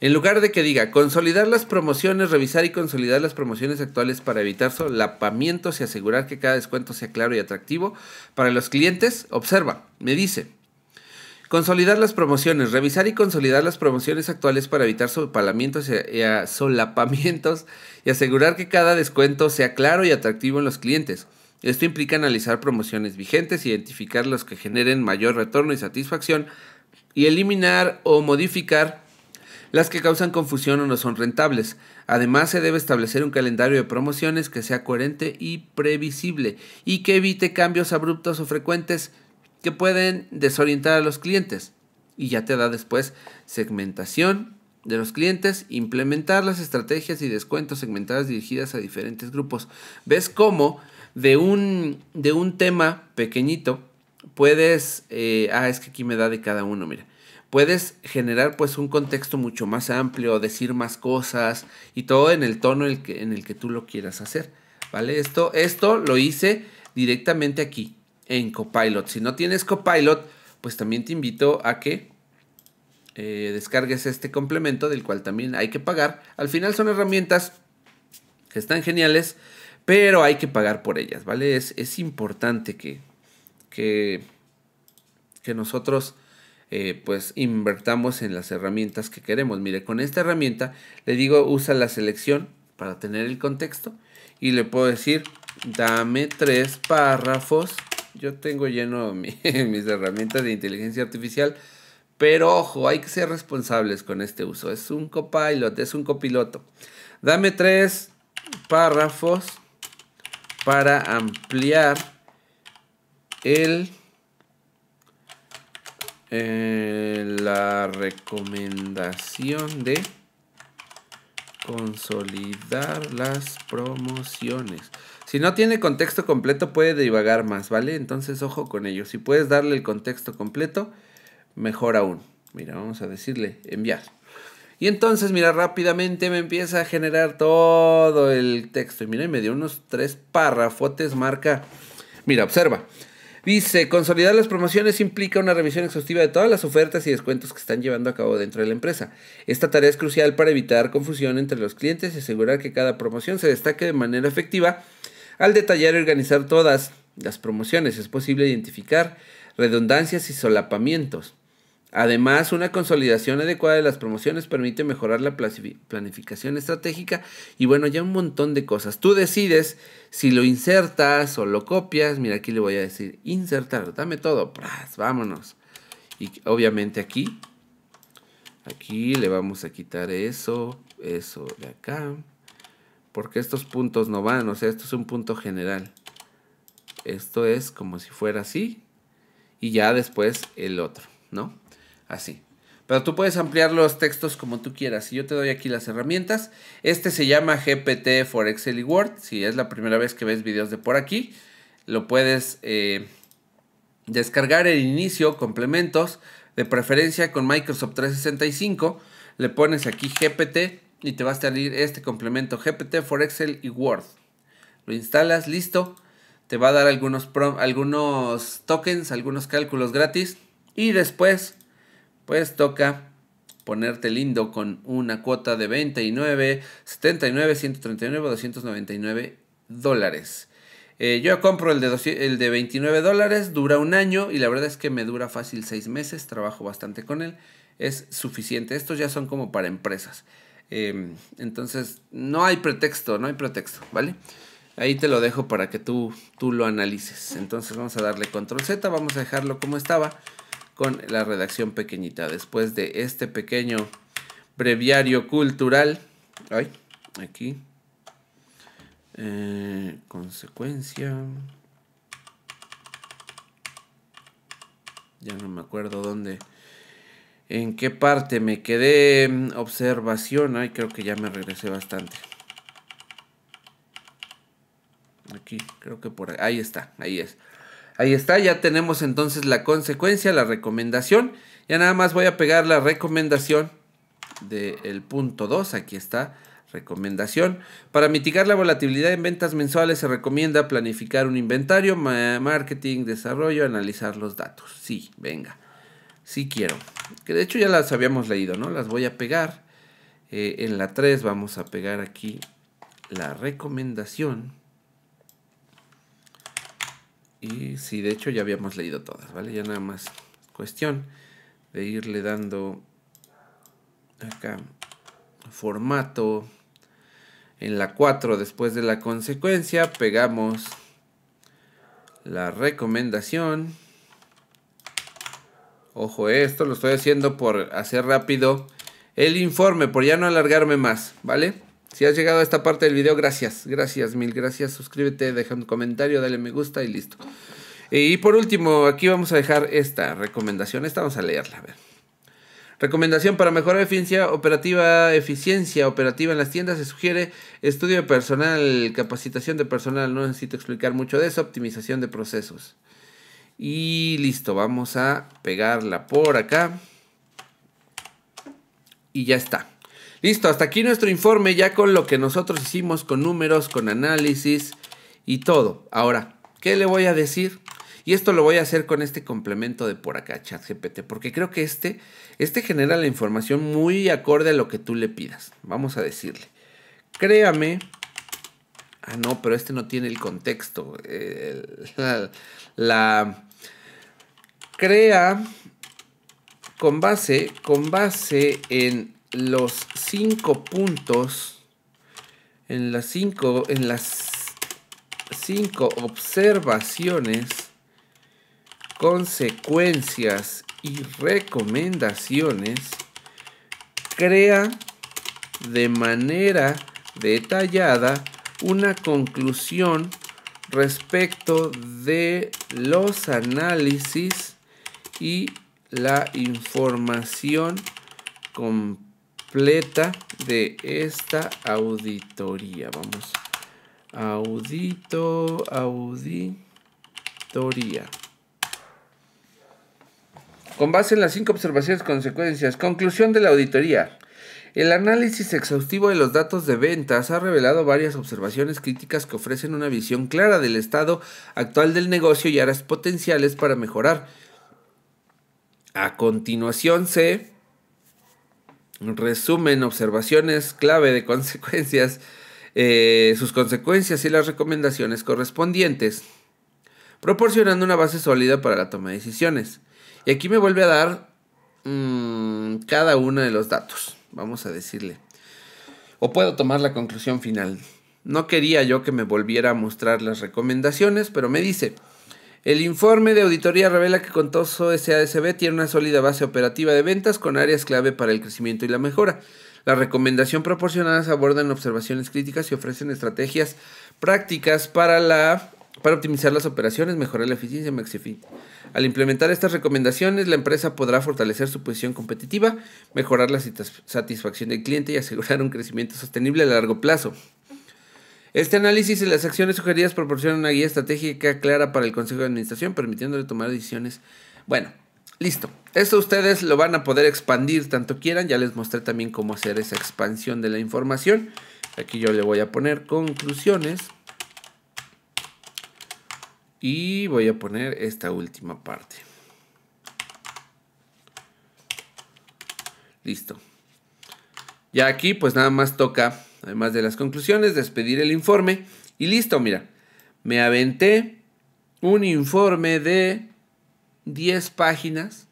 En lugar de que diga consolidar las promociones, revisar y consolidar las promociones actuales para evitar solapamientos y asegurar que cada descuento sea claro y atractivo para los clientes, observa, me dice, Consolidar las promociones. Revisar y consolidar las promociones actuales para evitar solapamientos y, solapamientos y asegurar que cada descuento sea claro y atractivo en los clientes. Esto implica analizar promociones vigentes, identificar los que generen mayor retorno y satisfacción y eliminar o modificar las que causan confusión o no son rentables. Además, se debe establecer un calendario de promociones que sea coherente y previsible y que evite cambios abruptos o frecuentes que pueden desorientar a los clientes. Y ya te da después segmentación de los clientes, implementar las estrategias y descuentos segmentadas dirigidas a diferentes grupos. ¿Ves cómo de un, de un tema pequeñito puedes... Eh, ah, es que aquí me da de cada uno, mira puedes generar pues un contexto mucho más amplio, decir más cosas y todo en el tono en el que, en el que tú lo quieras hacer, ¿vale? Esto, esto lo hice directamente aquí en Copilot. Si no tienes Copilot, pues también te invito a que eh, descargues este complemento del cual también hay que pagar. Al final son herramientas que están geniales, pero hay que pagar por ellas, ¿vale? Es, es importante que, que, que nosotros... Eh, pues invertamos en las herramientas que queremos. Mire, con esta herramienta le digo usa la selección para tener el contexto y le puedo decir dame tres párrafos yo tengo lleno mis herramientas de inteligencia artificial, pero ojo, hay que ser responsables con este uso. Es un copilot, es un copiloto. Dame tres párrafos para ampliar el, eh, la recomendación de consolidar las promociones. Si no tiene contexto completo puede divagar más, ¿vale? Entonces ojo con ello. Si puedes darle el contexto completo, mejor aún. Mira, vamos a decirle enviar. Y entonces, mira, rápidamente me empieza a generar todo el texto. Y mira, me dio unos tres párrafotes marca. Mira, observa. Dice, consolidar las promociones implica una revisión exhaustiva de todas las ofertas y descuentos que están llevando a cabo dentro de la empresa. Esta tarea es crucial para evitar confusión entre los clientes y asegurar que cada promoción se destaque de manera efectiva al detallar y organizar todas las promociones es posible identificar redundancias y solapamientos. Además, una consolidación adecuada de las promociones permite mejorar la planificación estratégica y bueno, ya un montón de cosas. Tú decides si lo insertas o lo copias. Mira, aquí le voy a decir insertar, dame todo, pras, vámonos. Y obviamente aquí, aquí le vamos a quitar eso, eso de acá. Porque estos puntos no van, o sea, esto es un punto general. Esto es como si fuera así. Y ya después el otro, ¿no? Así. Pero tú puedes ampliar los textos como tú quieras. Y yo te doy aquí las herramientas. Este se llama GPT for Excel y Word. Si es la primera vez que ves videos de por aquí, lo puedes eh, descargar el inicio, complementos, de preferencia con Microsoft 365. Le pones aquí GPT y te vas a salir este complemento GPT for Excel y Word. Lo instalas, listo. Te va a dar algunos, algunos tokens, algunos cálculos gratis. Y después, pues toca ponerte lindo con una cuota de 29, 79, 139, 299 dólares. Eh, yo compro el de, el de 29 dólares, dura un año y la verdad es que me dura fácil 6 meses, trabajo bastante con él, es suficiente. Estos ya son como para empresas. Em, entonces, no hay pretexto, no hay pretexto, ¿vale? Ahí te lo dejo para que tú, tú lo analices. Entonces vamos a darle control Z, vamos a dejarlo como estaba con la redacción pequeñita. Después de este pequeño breviario cultural. Ay, aquí. Eh, consecuencia. Ya no me acuerdo dónde en qué parte me quedé. Observación. Ay, creo que ya me regresé bastante. Aquí, creo que por ahí. Ahí está, ahí es. Ahí está, ya tenemos entonces la consecuencia, la recomendación. Ya nada más voy a pegar la recomendación del punto 2. Aquí está. Recomendación. Para mitigar la volatilidad en ventas mensuales se recomienda planificar un inventario, marketing, desarrollo, analizar los datos. Sí, venga si quiero. Que de hecho ya las habíamos leído, ¿no? Las voy a pegar. Eh, en la 3 vamos a pegar aquí la recomendación. Y si de hecho ya habíamos leído todas, ¿vale? Ya nada más cuestión de irle dando acá formato. En la 4, después de la consecuencia, pegamos la recomendación. Ojo, esto lo estoy haciendo por hacer rápido el informe, por ya no alargarme más, ¿vale? Si has llegado a esta parte del video, gracias, gracias, mil gracias. Suscríbete, deja un comentario, dale me gusta y listo. Eh, y por último, aquí vamos a dejar esta recomendación. Esta vamos a leerla, a ver. Recomendación para mejorar eficiencia operativa, eficiencia operativa en las tiendas se sugiere estudio de personal, capacitación de personal, no necesito explicar mucho de eso, optimización de procesos. Y listo, vamos a pegarla por acá. Y ya está. Listo, hasta aquí nuestro informe ya con lo que nosotros hicimos, con números, con análisis y todo. Ahora, ¿qué le voy a decir? Y esto lo voy a hacer con este complemento de por acá, ChatGPT, porque creo que este, este genera la información muy acorde a lo que tú le pidas. Vamos a decirle, créame. Ah, no, pero este no tiene el contexto. Eh, la crea con base, con base en los cinco puntos, en las en las cinco observaciones, consecuencias y recomendaciones, crea de manera detallada una conclusión respecto de los análisis y la información completa de esta auditoría. Vamos. Audito, auditoría. Con base en las cinco observaciones consecuencias, conclusión de la auditoría. El análisis exhaustivo de los datos de ventas ha revelado varias observaciones críticas que ofrecen una visión clara del estado actual del negocio y áreas potenciales para mejorar. A continuación se resumen observaciones clave de consecuencias, eh, sus consecuencias y las recomendaciones correspondientes, proporcionando una base sólida para la toma de decisiones. Y aquí me vuelve a dar mm, cada uno de los datos, vamos a decirle. O puedo tomar la conclusión final. No quería yo que me volviera a mostrar las recomendaciones, pero me dice, el informe de auditoría revela que Contoso SASB tiene una sólida base operativa de ventas con áreas clave para el crecimiento y la mejora. Las recomendaciones proporcionadas abordan observaciones críticas y ofrecen estrategias prácticas para, optimizar las operaciones, mejorar la eficiencia y maximizar. Al implementar estas recomendaciones, la empresa podrá fortalecer su posición competitiva, mejorar la satisfacción del cliente y asegurar un crecimiento sostenible a largo plazo. Este análisis y las acciones sugeridas proporcionan una guía estratégica clara para el Consejo de Administración, permitiéndole tomar decisiones. Bueno, listo. Esto ustedes lo van a poder expandir tanto quieran. Ya les mostré también cómo hacer esa expansión de la información. Aquí yo le voy a poner conclusiones. Y voy a poner esta última parte. Listo. Ya aquí pues nada más toca además de las conclusiones, despedir el informe y listo, mira, me aventé un informe de 10 páginas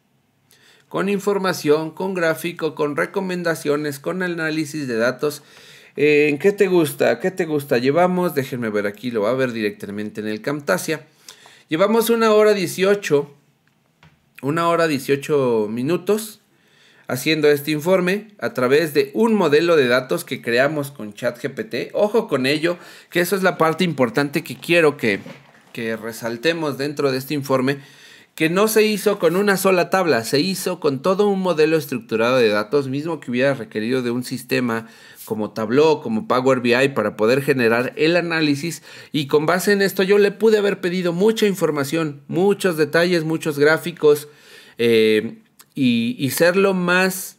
con información, con gráfico, con recomendaciones, con análisis de datos. Eh, ¿En qué te gusta? ¿Qué te gusta? Llevamos, déjenme ver aquí, lo va a ver directamente en el Camtasia. Llevamos una hora 18, una hora 18 minutos haciendo este informe a través de un modelo de datos que creamos con ChatGPT. Ojo con ello, que eso es la parte importante que quiero que, resaltemos dentro de este informe, que no se hizo con una sola tabla, se hizo con todo un modelo estructurado de datos, mismo que hubiera requerido de un sistema como Tableau, como Power BI para poder generar el análisis y con base en esto yo le pude haber pedido mucha información, muchos detalles, muchos gráficos, eh, y, ser lo más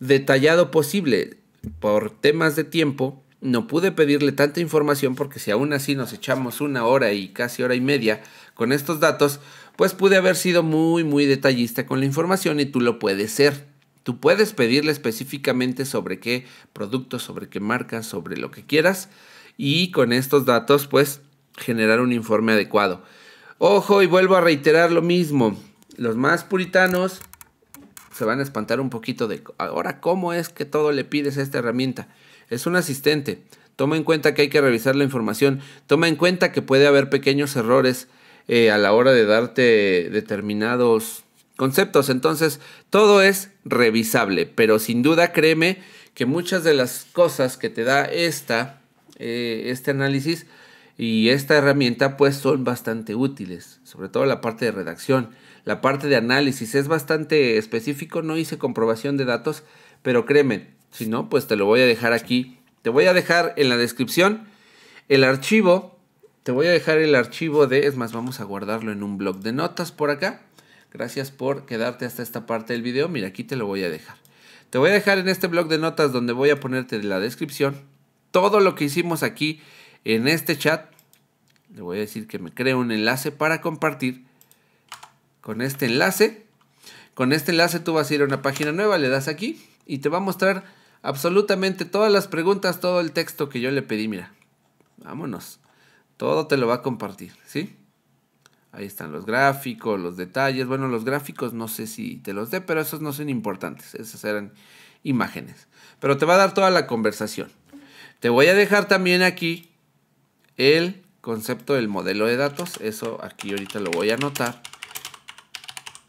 detallado posible. Por temas de tiempo, no pude pedirle tanta información porque si aún así nos echamos una hora y casi hora y media con estos datos, pues pude haber sido muy, muy detallista con la información y tú lo puedes ser. Tú puedes pedirle específicamente sobre qué producto, sobre qué marca, sobre lo que quieras y con estos datos pues generar un informe adecuado. Ojo y vuelvo a reiterar lo mismo. Los más puritanos se van a espantar un poquito de ahora cómo es que todo le pides a esta herramienta. Es un asistente. Toma en cuenta que hay que revisar la información. Toma en cuenta que puede haber pequeños errores eh, a la hora de darte determinados conceptos. Entonces, todo es revisable. Pero sin duda, créeme que muchas de las cosas que te da esta, eh, este análisis y esta herramienta, pues son bastante útiles. Sobre todo la parte de redacción la parte de análisis es bastante específico, no hice comprobación de datos, pero créeme, si no, pues te lo voy a dejar aquí. Te voy a dejar en la descripción el archivo, te voy a dejar el archivo de, es más, vamos a guardarlo en un blog de notas por acá. Gracias por quedarte hasta esta parte del video, mira, aquí te lo voy a dejar. Te voy a dejar en este blog de notas donde voy a ponerte la descripción todo lo que hicimos aquí en este chat. Le voy a decir que me crea un enlace para compartir con este enlace. Con este enlace tú vas a ir a una página nueva, le das aquí y te va a mostrar absolutamente todas las preguntas, todo el texto que yo le pedí, mira. Vámonos. Todo te lo va a compartir, ¿sí? Ahí están los gráficos, los detalles. Bueno, los gráficos no sé si te los dé, pero esos no son importantes. Esas eran imágenes. Pero te va a dar toda la conversación. Te voy a dejar también aquí el concepto del modelo de datos. Eso aquí ahorita lo voy a anotar.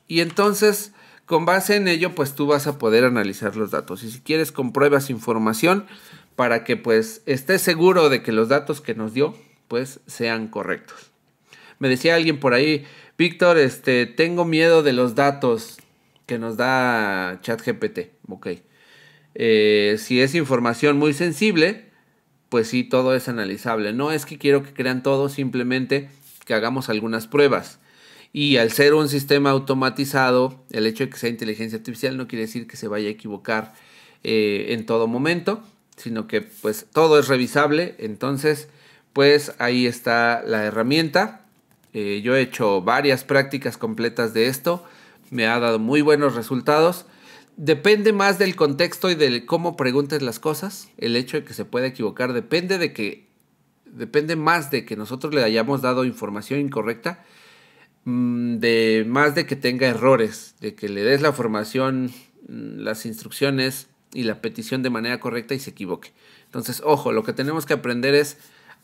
Y entonces, con base en ello, pues tú vas a poder analizar los datos. Y si quieres, compruebas información para que pues estés seguro de que los datos que nos dio, pues sean correctos. Me decía alguien por ahí, Víctor, este, tengo miedo de los datos que nos da ChatGPT. Ok. Eh, si es información muy sensible, pues sí, todo es analizable. No es que quiero que crean todo, simplemente que hagamos algunas pruebas. Y al ser un sistema automatizado, el hecho de que sea inteligencia artificial no quiere decir que se vaya a equivocar eh, en todo momento, sino que pues todo es revisable. Entonces, pues ahí está la herramienta. Eh, yo he hecho varias prácticas completas de esto. Me ha dado muy buenos resultados. Depende más del contexto y de cómo preguntes las cosas. El hecho de que se pueda equivocar depende de que depende más de que nosotros le hayamos dado información incorrecta Mm, de más de que tenga errores, de que le des la formación, mm, las instrucciones y la petición de manera correcta y se equivoque. Entonces, ojo, lo que tenemos que aprender es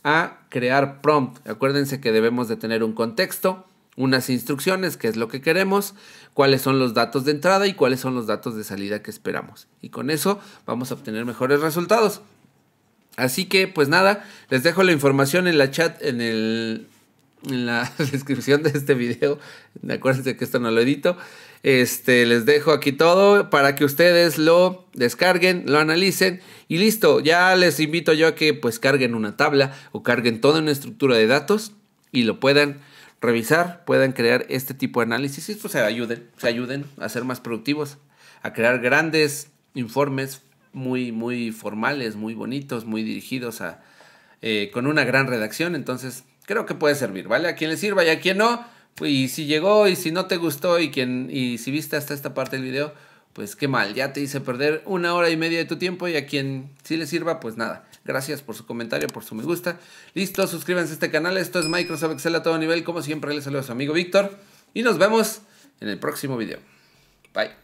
a crear prompt. Acuérdense que debemos de tener un contexto, unas instrucciones, qué es lo que queremos, cuáles son los datos de entrada y cuáles son los datos de salida que esperamos. Y con eso vamos a obtener mejores resultados. Así que, pues nada, les dejo la información en la chat, en el en la descripción de este video. Acuérdense que esto no lo edito. Este, les dejo aquí todo para que ustedes lo descarguen, lo analicen y listo. Ya les invito yo a que pues carguen una tabla o carguen toda una estructura de datos y lo puedan revisar, puedan crear este tipo de análisis y esto se ayuden, se ayuden a ser más productivos, a crear grandes informes muy, muy formales, muy bonitos, muy dirigidos a, eh, con una gran redacción. Entonces, Creo que puede servir, ¿vale? A quien le sirva y a quien no. Pues, y si llegó y si no te gustó y, quien, y si viste hasta esta parte del video, pues qué mal, ya te hice perder una hora y media de tu tiempo y a quien sí le sirva, pues nada. Gracias por su comentario, por su me gusta. Listo, suscríbanse a este canal. Esto es Microsoft Excel a todo nivel. Como siempre, les saludo a su amigo Víctor. Y nos vemos en el próximo video. Bye.